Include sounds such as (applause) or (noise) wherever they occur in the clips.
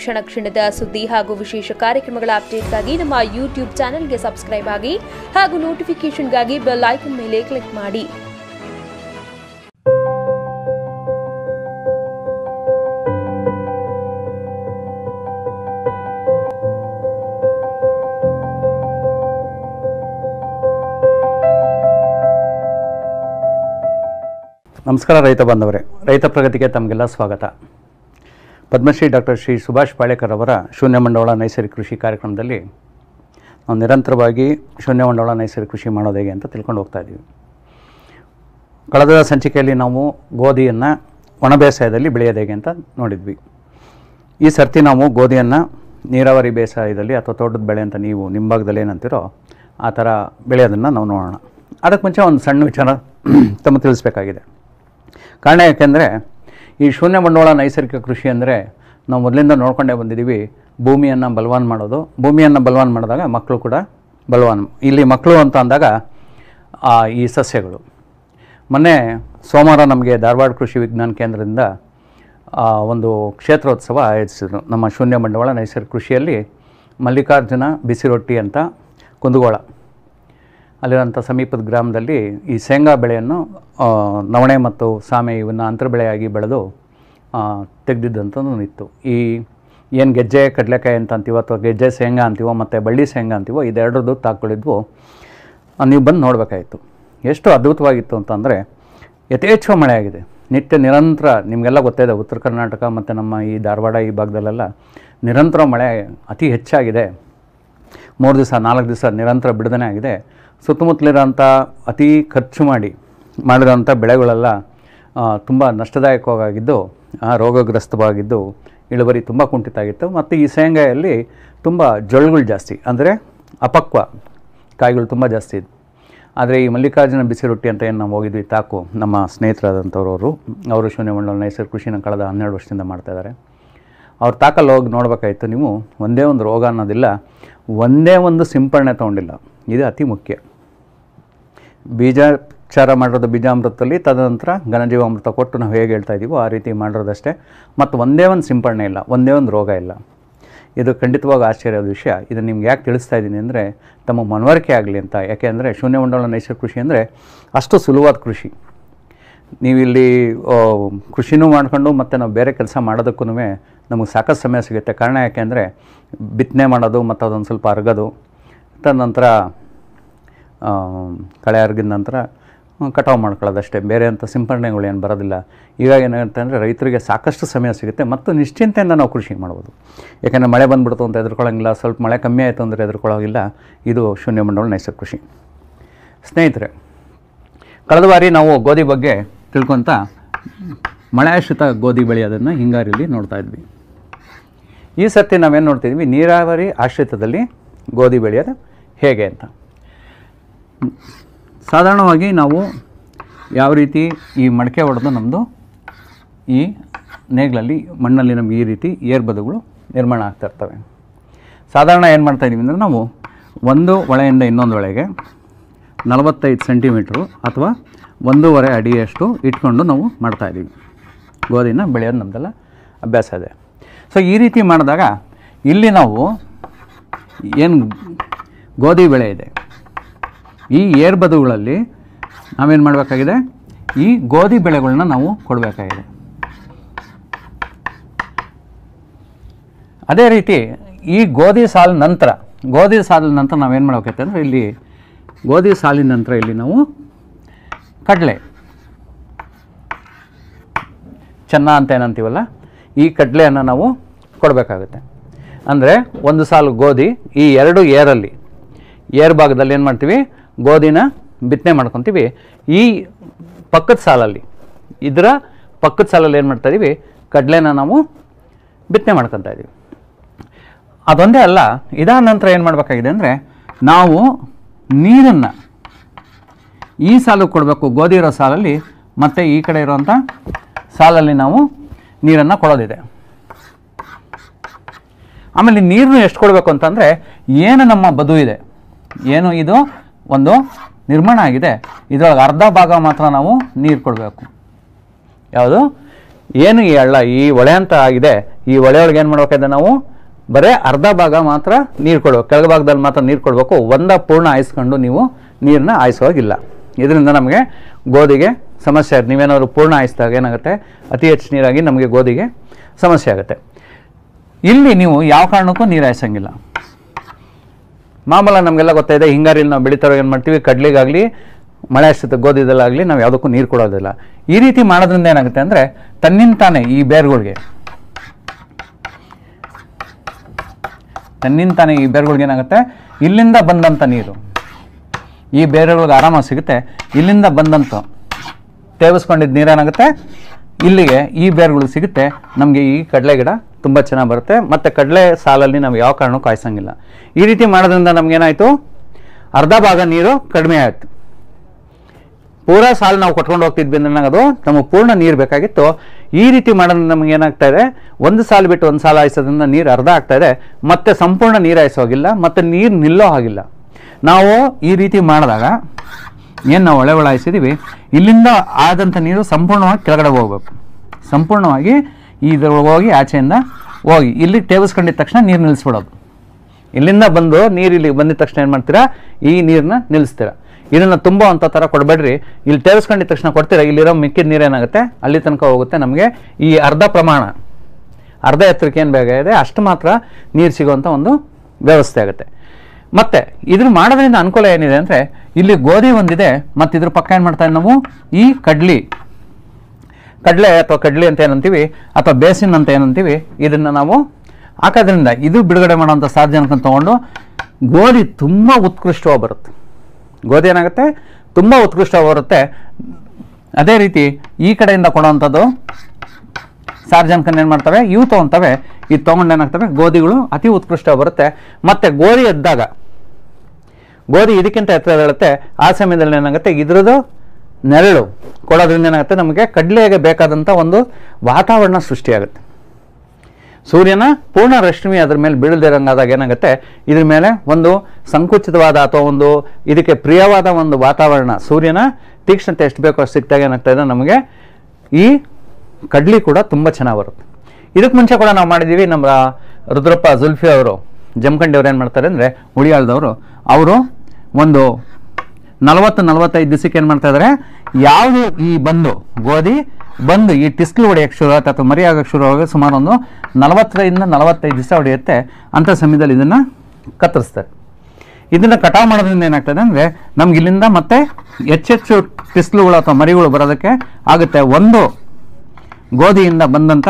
ಕ್ಷಣ ಕ್ಷಣದ ಸುದ್ದಿ ಹಾಗೂ ವಿಶೇಷ ಕಾರ್ಯಕ್ರಮಗಳ ಅಪ್ಡೇಟ್ಗಾಗಿ ನಮ್ಮ ಯೂಟ್ಯೂಬ್ ಚಾನೆಲ್ಗೆ ಸಬ್ಸ್ಕ್ರೈಬ್ ಆಗಿ ಹಾಗೂ ನೋಟಿಫಿಕೇಷನ್ಗಾಗಿ ಬೆಲ್ ಐಕನ್ ಮೇಲೆ ಕ್ಲಿಕ್ ಮಾಡಿ ನಮಸ್ಕಾರ ರೈತ ಬಾಂಧವರೇ ರೈತ ಪ್ರಗತಿಗೆ ತಮಗೆಲ್ಲ ಸ್ವಾಗತ ಪದ್ಮಶ್ರೀ ಡಾಕ್ಟರ್ ಶ್ರೀ ಸುಭಾಷ್ ಪಾಳೇಕರ್ ಅವರ ಶೂನ್ಯ ಮಂಡವಾಳ ನೈಸರ್ಗಿಕ ಕೃಷಿ ಕಾರ್ಯಕ್ರಮದಲ್ಲಿ ನಾವು ನಿರಂತರವಾಗಿ ಶೂನ್ಯ ಮಂಡವಾಳ ನೈಸರ್ಗಿಕ ಕೃಷಿ ಮಾಡೋದು ಹೇಗೆ ಅಂತ ತಿಳ್ಕೊಂಡು ಹೋಗ್ತಾ ಇದ್ದೀವಿ ಕಳೆದ ಸಂಚಿಕೆಯಲ್ಲಿ ನಾವು ಗೋಧಿಯನ್ನು ಒಣ ಬೇಸಾಯದಲ್ಲಿ ಬೆಳೆಯೋದು ಹೇಗೆ ಅಂತ ನೋಡಿದ್ವಿ ಈ ಸರ್ತಿ ನಾವು ಗೋಧಿಯನ್ನು ನೀರಾವರಿ ಬೇಸಾಯದಲ್ಲಿ ಅಥವಾ ತೋಟದ ಬೆಳೆ ಅಂತ ನೀವು ನಿಮ್ಮ ಭಾಗದಲ್ಲಿ ಏನಂತೀರೋ ಆ ಥರ ಬೆಳೆಯೋದನ್ನು ನಾವು ನೋಡೋಣ ಅದಕ್ಕೆ ಮುಂಚೆ ಒಂದು ಸಣ್ಣ ವಿಚಾರ ತಮ್ಮ ತಿಳಿಸ್ಬೇಕಾಗಿದೆ ಕಾರಣ ಯಾಕೆಂದರೆ ಈ ಶೂನ್ಯ ಬಂಡವಾಳ ನೈಸರ್ಗಿಕ ಕೃಷಿ ಅಂದರೆ ನಾವು ಮೊದಲಿಂದ ನೋಡ್ಕೊಂಡೇ ಬಂದಿದ್ದೀವಿ ಭೂಮಿಯನ್ನು ಬಲವಾನ್ ಮಾಡೋದು ಭೂಮಿಯನ್ನು ಬಲವಾನ್ ಮಾಡಿದಾಗ ಮಕ್ಕಳು ಕೂಡ ಬಲವಾನ್ ಇಲ್ಲಿ ಮಕ್ಕಳು ಅಂತ ಅಂದಾಗ ಈ ಸಸ್ಯಗಳು ಮೊನ್ನೆ ಸೋಮವಾರ ನಮಗೆ ಧಾರವಾಡ ಕೃಷಿ ವಿಜ್ಞಾನ ಕೇಂದ್ರದಿಂದ ಒಂದು ಕ್ಷೇತ್ರೋತ್ಸವ ಆಯೋಜಿಸಿದ್ರು ನಮ್ಮ ಶೂನ್ಯ ಬಂಡವಾಳ ನೈಸರ್ಗಿಕ ಕೃಷಿಯಲ್ಲಿ ಮಲ್ಲಿಕಾರ್ಜುನ ಬಿಸಿರೊಟ್ಟಿ ಅಂತ ಕುಂದಗೋಳ ಅಲ್ಲಿರುವಂಥ ಸಮೀಪದ ಗ್ರಾಮದಲ್ಲಿ ಈ ಶೇಂಗಾ ಬೆಳೆಯನ್ನು ನವಣೆ ಮತ್ತು ಸಾಮೆ ಇವನ್ನು ಅಂತರ್ಬೆಳೆಯಾಗಿ ಬೆಳೆದು ತೆಗೆದಿದ್ದಂಥದ್ದು ಇತ್ತು ಈ ಏನು ಗೆಜ್ಜೆ ಕಡಲೆಕಾಯಿ ಅಂತ ಅಂತೀವೋ ಅಥವಾ ಗೆಜ್ಜೆ ಶೇಂಗಾ ಅಂತೀವೋ ಮತ್ತು ಬಳ್ಳಿ ಶೇಂಗಾ ಅಂತೀವೋ ಇದೆರಡರದ್ದು ತಾಕೊಂಡಿದ್ವು ನೀವು ಬಂದು ನೋಡಬೇಕಾಯಿತು ಎಷ್ಟು ಅದ್ಭುತವಾಗಿತ್ತು ಅಂತಂದರೆ ಯಥೇಚ್ಛ ಮಳೆ ಆಗಿದೆ ನಿತ್ಯ ನಿರಂತರ ನಿಮಗೆಲ್ಲ ಗೊತ್ತಿದೆ ಉತ್ತರ ಕರ್ನಾಟಕ ಮತ್ತು ನಮ್ಮ ಈ ಧಾರವಾಡ ಈ ಭಾಗದಲ್ಲೆಲ್ಲ ನಿರಂತರ ಮಳೆ ಅತಿ ಹೆಚ್ಚಾಗಿದೆ ಮೂರು ದಿವಸ ನಾಲ್ಕು ದಿವಸ ನಿರಂತರ ಬಿಡದನೇ ಆಗಿದೆ ಸುತ್ತಮುತ್ತಲಿರೋಂಥ ಅತಿ ಖರ್ಚು ಮಾಡಿ ಮಾಡಿರೋಂಥ ಬೆಳೆಗಳೆಲ್ಲ ತುಂಬ ನಷ್ಟದಾಯಕವಾಗಿದ್ದು ರೋಗಗ್ರಸ್ತವಾಗಿದ್ದು ಇಳುವರಿ ತುಂಬ ಕುಂಠಿತ ಆಗಿತ್ತು ಮತ್ತು ಈ ಶೇಂಗಾಯಲ್ಲಿ ತುಂಬ ಜೊಳ್ಳುಗಳು ಜಾಸ್ತಿ ಅಂದರೆ ಅಪಕ್ವ ಕಾಯಿಗಳು ತುಂಬ ಜಾಸ್ತಿ ಇತ್ತು ಆದರೆ ಈ ಮಲ್ಲಿಕಾರ್ಜುನ ಬಿಸಿ ರೊಟ್ಟಿ ಅಂತ ಏನು ನಾವು ಹೋಗಿದ್ವಿ ತಾಕು ನಮ್ಮ ಸ್ನೇಹಿತರಾದಂಥವ್ರವರು ಅವರು ಶೂನ್ಯಮಂಡಲ ನೈಸರ್ ಕೃಷಿನ ಕಳೆದ ಹನ್ನೆರಡು ವರ್ಷದಿಂದ ಮಾಡ್ತಾಯಿದ್ದಾರೆ ಅವ್ರು ತಾಕಲ್ಲಿ ಹೋಗಿ ನೋಡಬೇಕಾಯ್ತು ನೀವು ಒಂದೇ ಒಂದು ರೋಗ ಅನ್ನೋದಿಲ್ಲ ಒಂದೇ ಒಂದು ಸಿಂಪರಣೆ ತೊಗೊಂಡಿಲ್ಲ ಇದು ಅತಿ ಮುಖ್ಯ ಬೀಜಾಕ್ಷಾರ ಮಾಡಿರೋದು ಬೀಜಾಮೃತದಲ್ಲಿ ತದನಂತರ ಘನಜೀವಾಮೃತ ಕೊಟ್ಟು ನಾವು ಹೇಗೆ ಹೇಳ್ತಾ ಇದ್ದೀವೋ ಆ ರೀತಿ ಮಾಡಿರೋದಷ್ಟೇ ಮತ್ತು ಒಂದೇ ಒಂದು ಸಿಂಪಡಣೆ ಇಲ್ಲ ಒಂದೇ ಒಂದು ರೋಗ ಇಲ್ಲ ಇದು ಖಂಡಿತವಾಗ ಆಶ್ಚರ್ಯದ ವಿಷಯ ಇದನ್ನು ನಿಮ್ಗೆ ಯಾಕೆ ತಿಳಿಸ್ತಾ ಇದ್ದೀನಿ ಅಂದರೆ ತಮ್ಮ ಮನವರಿಕೆ ಆಗಲಿ ಅಂತ ಯಾಕೆ ಅಂದರೆ ಶೂನ್ಯಮಂಡಲ ನೈಸರ್ಗಿಕ ಕೃಷಿ ಅಂದರೆ ಅಷ್ಟು ಸುಲಭವಾದ ಕೃಷಿ ನೀವಿಲ್ಲಿ ಕೃಷಿನೂ ಮಾಡಿಕೊಂಡು ಮತ್ತು ನಾವು ಬೇರೆ ಕೆಲಸ ಮಾಡೋದಕ್ಕೂ ನಮಗೆ ಸಾಕಷ್ಟು ಸಮಯ ಸಿಗುತ್ತೆ ಕಾರಣ ಯಾಕೆ ಬಿತ್ತನೆ ಮಾಡೋದು ಮತ್ತು ಅದೊಂದು ಸ್ವಲ್ಪ ಅರಗೋದು ತದನಂತರ ಕಳೆ ಅರ್ಗಿದ ನಂತರ ಕಟಾವು ಅಷ್ಟೇ ಬೇರೆ ಅಂಥ ಸಿಂಪರಣೆಗಳು ಏನು ಬರೋದಿಲ್ಲ ಈಗ ಏನಾಗುತ್ತೆ ಅಂದರೆ ರೈತರಿಗೆ ಸಾಕಷ್ಟು ಸಮಯ ಸಿಗುತ್ತೆ ಮತ್ತು ನಿಶ್ಚಿಂತೆಯಿಂದ ನಾವು ಕೃಷಿ ಮಾಡ್ಬೋದು ಯಾಕೆಂದರೆ ಮಳೆ ಬಂದುಬಿಡ್ತು ಅಂತ ಎದುರ್ಕೊಳ್ಳೋಂಗಿಲ್ಲ ಸ್ವಲ್ಪ ಮಳೆ ಕಮ್ಮಿ ಆಯಿತು ಅಂದರೆ ಎದುರ್ಕೊಳ್ಳೋಂಗಿಲ್ಲ ಇದು ಶೂನ್ಯ ಮಂಡಳ ನೈಸರ್ ಕೃಷಿ ಸ್ನೇಹಿತರೆ ಕಳೆದ ಬಾರಿ ನಾವು ಗೋಧಿ ಬಗ್ಗೆ ತಿಳ್ಕೊತ ಆಶ್ರಿತ ಗೋಧಿ ಬೆಳೆಯೋದನ್ನು ಹಿಂಗಾರಿಯಲ್ಲಿ ನೋಡ್ತಾ ಇದ್ವಿ ಈ ಸರ್ತಿ ನಾವೇನು ನೋಡ್ತಿದ್ವಿ ನೀರಾವರಿ ಆಶ್ರಿತದಲ್ಲಿ ಗೋಧಿ ಬೆಳೆಯೋದು ಹೇಗೆ ಅಂತ ಸಾಧಾರಣವಾಗಿ ನಾವು ಯಾವ ರೀತಿ ಈ ಮಡಕೆ ಹೊಡೆದು ನಮ್ಮದು ಈ ನೇಗ್ಲಲ್ಲಿ ಮಣ್ಣಲ್ಲಿ ನಮಗೆ ಈ ರೀತಿ ಏರ್ಬದುಗಳು ನಿರ್ಮಾಣ ಆಗ್ತಾ ಇರ್ತವೆ ಸಾಧಾರಣ ಏನು ಮಾಡ್ತಾಯಿದ್ದೀವಿ ಅಂದರೆ ನಾವು ಒಂದು ಒಳೆಯಿಂದ ಇನ್ನೊಂದು ಒಳೆಗೆ ನಲವತ್ತೈದು ಸೆಂಟಿಮೀಟ್ರು ಅಥವಾ ಒಂದೂವರೆ ಅಡಿಯಷ್ಟು ಇಟ್ಕೊಂಡು ನಾವು ಮಾಡ್ತಾಯಿದ್ದೀವಿ ಗೋಧಿನ ಬೆಳೆಯೋದು ನಮ್ದೆಲ್ಲ ಅಭ್ಯಾಸ ಇದೆ ಸೊ ಈ ರೀತಿ ಮಾಡಿದಾಗ ಇಲ್ಲಿ ನಾವು ಏನು ಗೋಧಿ ಬೆಳೆ ಇದೆ ಈ ಏರ್ಬದುಗಳಲ್ಲಿ ನಾವೇನು ಮಾಡಬೇಕಾಗಿದೆ ಈ ಗೋಧಿ ಬೆಳೆಗಳನ್ನ ನಾವು ಕೊಡಬೇಕಾಗಿದೆ ಅದೇ ರೀತಿ ಈ ಗೋಧಿ ಸಾಲ ನಂತರ ಗೋಧಿ ಸಾಲಿನ ನಂತರ ನಾವೇನು ಮಾಡಬೇಕೈತೆ ಅಂದರೆ ಇಲ್ಲಿ ಗೋಧಿ ಸಾಲಿನ ನಂತರ ಇಲ್ಲಿ ನಾವು ಕಡಲೆ ಚೆನ್ನ ಅಂತ ಏನಂತೀವಲ್ಲ ಈ ಕಡಲೆಯನ್ನು ನಾವು ಕೊಡಬೇಕಾಗುತ್ತೆ ಅಂದರೆ ಒಂದು ಸಾಲು ಗೋಧಿ ಈ ಎರಡು ಏರಲ್ಲಿ ಏರ್ ಭಾಗದಲ್ಲಿ ಏನು ಮಾಡ್ತೀವಿ ಗೋಧಿನ ಬಿತ್ತನೆ ಮಾಡ್ಕೊತೀವಿ ಈ ಪಕ್ಕದ ಸಾಲಲ್ಲಿ ಇದರ ಪಕ್ಕದ ಸಾಲಲ್ಲಿ ಏನು ಮಾಡ್ತಾ ಇದೀವಿ ಕಡಲೆನ ನಾವು ಬಿತ್ತನೆ ಮಾಡ್ಕೊತಾ ಇದ್ದೀವಿ ಅದೊಂದೇ ಅಲ್ಲ ಇದಾದ ನಂತರ ಏನು ಮಾಡಬೇಕಾಗಿದೆ ಅಂದರೆ ನಾವು ನೀರನ್ನು ಈ ಸಾಲು ಕೊಡಬೇಕು ಗೋಧಿ ಇರೋ ಸಾಲಲ್ಲಿ ಮತ್ತು ಈ ಕಡೆ ಇರೋವಂಥ ಸಾಲಲ್ಲಿ ನಾವು ನೀರನ್ನು ಕೊಡೋದಿದೆ ಆಮೇಲೆ ನೀರನ್ನು ಎಷ್ಟು ಕೊಡಬೇಕು ಅಂತಂದರೆ ಏನು ನಮ್ಮ ಬದು ಇದೆ ಏನು ಇದು ಒಂದು ನಿರ್ಮಾಣ ಆಗಿದೆ ಇದರೊಳಗೆ ಅರ್ಧ ಭಾಗ ಮಾತ್ರ ನಾವು ನೀರು ಕೊಡಬೇಕು ಯಾವುದು ಏನು ಈ ಹಳ್ಳ ಈ ಹೊಳೆ ಅಂತ ಆಗಿದೆ ಈ ಒಳೆಯೊಳಗೆ ಏನು ಮಾಡಬೇಕಾಗಿದೆ ನಾವು ಬರೀ ಅರ್ಧ ಭಾಗ ಮಾತ್ರ ನೀರು ಕೊಡಬೇಕು ಭಾಗದಲ್ಲಿ ಮಾತ್ರ ನೀರು ಕೊಡಬೇಕು ಒಂದ ಪೂರ್ಣ ಆಯಿಸ್ಕೊಂಡು ನೀವು ನೀರನ್ನ ಆಯಿಸೋಗಿಲ್ಲ ಇದರಿಂದ ನಮಗೆ ಗೋಧಿಗೆ ಸಮಸ್ಯೆ ಆಗುತ್ತೆ ನೀವೇನಾದರೂ ಪೂರ್ಣ ಆಯಿಸಿದಾಗ ಏನಾಗುತ್ತೆ ಅತಿ ಹೆಚ್ಚು ನೀರಾಗಿ ನಮಗೆ ಗೋಧಿಗೆ ಸಮಸ್ಯೆ ಆಗುತ್ತೆ ಇಲ್ಲಿ ನೀವು ಯಾವ ಕಾರಣಕ್ಕೂ ನೀರು ಹಾಯಿಸಂಗಿಲ್ಲ ಮಾಮೂಲ ನಮಗೆಲ್ಲ ಗೊತ್ತಾಯಿದೆ ಹಿಂಗಾರಿಲಿ ನಾವು ಬೆಳೀತಾರೋ ಏನು ಮಾಡ್ತೀವಿ ಕಡ್ಲಿಗಾಗಲಿ ಮಳೆ ಅಷ್ಟು ಗೋಧಿದಲ್ಲಾಗಲಿ ನಾವು ಯಾವುದಕ್ಕೂ ನೀರು ಕೊಡೋದಿಲ್ಲ ಈ ರೀತಿ ಮಾಡೋದ್ರಿಂದ ಏನಾಗುತ್ತೆ ಅಂದರೆ ತನ್ನಿಂದ ಈ ಬೇರುಗಳಿಗೆ ತನ್ನಿಂದ ಈ ಬೇರುಗಳಿಗೆ ಏನಾಗುತ್ತೆ ಇಲ್ಲಿಂದ ಬಂದಂಥ ನೀರು ಈ ಬೇರುಗಳಿಗೆ ಆರಾಮಾಗಿ ಸಿಗುತ್ತೆ ಇಲ್ಲಿಂದ ಬಂದಂಥ ತೇವಿಸ್ಕೊಂಡಿದ್ದ ನೀರೇನಾಗುತ್ತೆ ಇಲ್ಲಿಗೆ ಈ ಬೇರುಗಳು ಸಿಗುತ್ತೆ ನಮಗೆ ಈ ಕಡಲೆ ಗಿಡ ತುಂಬ ಚೆನ್ನಾಗಿ ಬರುತ್ತೆ ಮತ್ತು ಕಡಲೆ ಸಾಲಲ್ಲಿ ನಾವು ಯಾವ ಕಾರಣಕ್ಕೂ ಕಾಯಿಸಂಗಿಲ್ಲ ಈ ರೀತಿ ಮಾಡೋದ್ರಿಂದ ನಮಗೇನಾಯಿತು ಅರ್ಧ ಭಾಗ ನೀರು ಕಡಿಮೆ ಆಯಿತು ಪೂರಾ ಸಾಲು ನಾವು ಕೊಟ್ಕೊಂಡು ಹೋಗ್ತಿದ್ವಿ ಅಂದ್ರೆ ನಂಗೆ ಅದು ನಮಗೆ ಪೂರ್ಣ ನೀರು ಬೇಕಾಗಿತ್ತು ಈ ರೀತಿ ಮಾಡೋದ್ರಿಂದ ನಮ್ಗೆ ಏನಾಗ್ತಾ ಇದೆ ಒಂದು ಸಾಲು ಬಿಟ್ಟು ಒಂದು ಸಾಲು ಹಾಯಿಸೋದ್ರಿಂದ ನೀರು ಅರ್ಧ ಆಗ್ತಾ ಇದೆ ಮತ್ತೆ ಸಂಪೂರ್ಣ ನೀರು ಹಾಯಿಸೋಗಿಲ್ಲ ಮತ್ತು ನೀರು ನಿಲ್ಲೋ ಹಾಗಿಲ್ಲ ನಾವು ಈ ರೀತಿ ಮಾಡಿದಾಗ ಏನು ನಾವು ಒಳೆ ಒಳಾಯಿಸಿದ್ದೀವಿ ಇಲ್ಲಿಂದ ಆದಂಥ ನೀರು ಸಂಪೂರ್ಣವಾಗಿ ಕೆಳಗಡೆ ಹೋಗ್ಬೇಕು ಸಂಪೂರ್ಣವಾಗಿ ಇದ್ರೊಳಗೆ ಹೋಗಿ ಆಚೆಯಿಂದ ಹೋಗಿ ಇಲ್ಲಿ ಟೇಬಲ್ಸ್ಕೊಂಡಿದ್ದ ತಕ್ಷಣ ನೀರು ನಿಲ್ಲಿಸ್ಬಿಡೋದು ಇಲ್ಲಿಂದ ಬಂದು ನೀರು ಇಲ್ಲಿ ಬಂದಿದ ತಕ್ಷಣ ಏನು ಮಾಡ್ತೀರಾ ಈ ನೀರನ್ನ ನಿಲ್ಲಿಸ್ತೀರಾ ಇದನ್ನು ತುಂಬ ಅಂಥ ಥರ ಕೊಡಬೇಡ್ರಿ ಇಲ್ಲಿ ಟೇವಸ್ಕೊಂಡಿದ ತಕ್ಷಣ ಕೊಡ್ತೀರಾ ಇಲ್ಲಿರೋ ಮಿಕ್ಕಿದ ನೀರೇನಾಗುತ್ತೆ ಅಲ್ಲಿ ತನಕ ಹೋಗುತ್ತೆ ನಮಗೆ ಈ ಅರ್ಧ ಪ್ರಮಾಣ ಅರ್ಧ ಎತ್ತರಕ್ಕೆ ಏನು ಬೇಗ ಇದೆ ಅಷ್ಟು ಮಾತ್ರ ನೀರು ಸಿಗುವಂಥ ಒಂದು ವ್ಯವಸ್ಥೆ ಆಗುತ್ತೆ ಮತ್ತೆ ಇದನ್ನು ಮಾಡೋದ್ರಿಂದ ಅನುಕೂಲ ಏನಿದೆ ಅಂದರೆ ಇಲ್ಲಿ ಗೋಧಿ ಒಂದಿದೆ ಮತ್ತು ಇದ್ರ ಪಕ್ಕ ಏನು ಮಾಡ್ತಾ ನಾವು ಈ ಕಡ್ಲಿ ಕಡಲೆ ಅಥವಾ ಕಡ್ಲಿ ಅಂತ ಏನಂತೀವಿ ಅಥವಾ ಬೇಸಿನ್ ಅಂತ ಏನಂತೀವಿ ಇದನ್ನು ನಾವು ಹಾಕೋದ್ರಿಂದ ಇದು ಬಿಡುಗಡೆ ಮಾಡೋವಂಥ ಸಾರ್ವಜನಿಕ ತಗೊಂಡು ಗೋಧಿ ತುಂಬ ಉತ್ಕೃಷ್ಟವಾಗಿ ಬರುತ್ತೆ ಗೋಧಿ ಏನಾಗುತ್ತೆ ತುಂಬ ಉತ್ಕೃಷ್ಟವಾಗಿ ಬರುತ್ತೆ ಅದೇ ರೀತಿ ಈ ಕಡೆಯಿಂದ ಕೊಡೋವಂಥದ್ದು ಸಾರ್ವಜನಿಕನ ಏನು ಮಾಡ್ತವೆ ಇವು ತೊಗೊತವೆ ಇದು ತೊಗೊಂಡು ಏನಾಗ್ತವೆ ಗೋಧಿಗಳು ಅತಿ ಉತ್ಕೃಷ್ಟವಾಗಿ ಬರುತ್ತೆ ಮತ್ತು ಗೋಧಿ ಎದ್ದಾಗ ಗೋಧಿ ಇದಕ್ಕಿಂತ ಎತ್ತರ ಬೀಳುತ್ತೆ ಆ ಸಮಯದಲ್ಲಿ ಏನಾಗುತ್ತೆ ಇದ್ರದ್ದು ನೆರಳು ಕೊಡೋದ್ರಿಂದ ಏನಾಗುತ್ತೆ ನಮಗೆ ಕಡಲೆಗೆ ಬೇಕಾದಂಥ ಒಂದು ವಾತಾವರಣ ಸೃಷ್ಟಿಯಾಗುತ್ತೆ ಸೂರ್ಯನ ಪೂರ್ಣ ರಶ್ಮಿ ಅದ್ರ ಮೇಲೆ ಬೀಳದಿರಂಗಾದಾಗ ಏನಾಗುತ್ತೆ ಇದ್ರ ಮೇಲೆ ಒಂದು ಸಂಕುಚಿತವಾದ ಅಥವಾ ಒಂದು ಇದಕ್ಕೆ ಪ್ರಿಯವಾದ ಒಂದು ವಾತಾವರಣ ಸೂರ್ಯನ ತೀಕ್ಷ್ಣತೆ ಎಷ್ಟು ಬೇಕೋ ಅಷ್ಟು ಸಿಕ್ಕಿದಾಗ ಏನಾಗ್ತಾ ಇದೆ ನಮಗೆ ಈ ಕಡ್ಲಿ ಕೂಡ ತುಂಬ ಚೆನ್ನಾಗಿ ಬರುತ್ತೆ ಇದಕ್ಕೆ ಮುಂಚೆ ಕೂಡ ನಾವು ಮಾಡಿದ್ದೀವಿ ನಮ್ಮ ರುದ್ರಪ್ಪ ಜುಲ್ಫಿ ಅವರು ಜಮಖಂಡಿ ಅವ್ರು ಏನು ಮಾಡ್ತಾರೆ ಅಂದರೆ ಉಳಿಯಾಳ್ದವರು ಅವರು ಒಂದು ನಲವತ್ತು ನಲವತ್ತೈದು ದಿವಸಕ್ಕೆ ಏನು ಮಾಡ್ತಾ ಇದ್ದಾರೆ ಯಾವುದು ಈ ಬಂದು ಗೋಧಿ ಬಂದು ಈ ಟಿಸ್ಕಲ್ ಹೊಡೆಯೋಕ್ಕೆ ಶುರು ಆಗುತ್ತೆ ಅಥವಾ ಮರಿ ಆಗೋಕ್ಕೆ ಶುರುವಾಗ ಸುಮಾರು ಒಂದು ನಲವತ್ತರಿಂದ ನಲವತ್ತೈದು ದಿವಸ ಹೊಡೆಯುತ್ತೆ ಅಂಥ ಸಮಯದಲ್ಲಿ ಇದನ್ನು ಕತ್ತರಿಸ್ತಾರೆ ಇದನ್ನು ಕಟಾವು ಮಾಡೋದ್ರಿಂದ ಏನಾಗ್ತದೆ ಅಂದರೆ ನಮ್ಗೆ ಇಲ್ಲಿಂದ ಮತ್ತೆ ಹೆಚ್ಚೆಚ್ಚು ಟಿಸ್ಲುಗಳು ಅಥವಾ ಮರಿಗಳು ಬರೋದಕ್ಕೆ ಆಗುತ್ತೆ ಒಂದು ಗೋಧಿಯಿಂದ ಬಂದಂಥ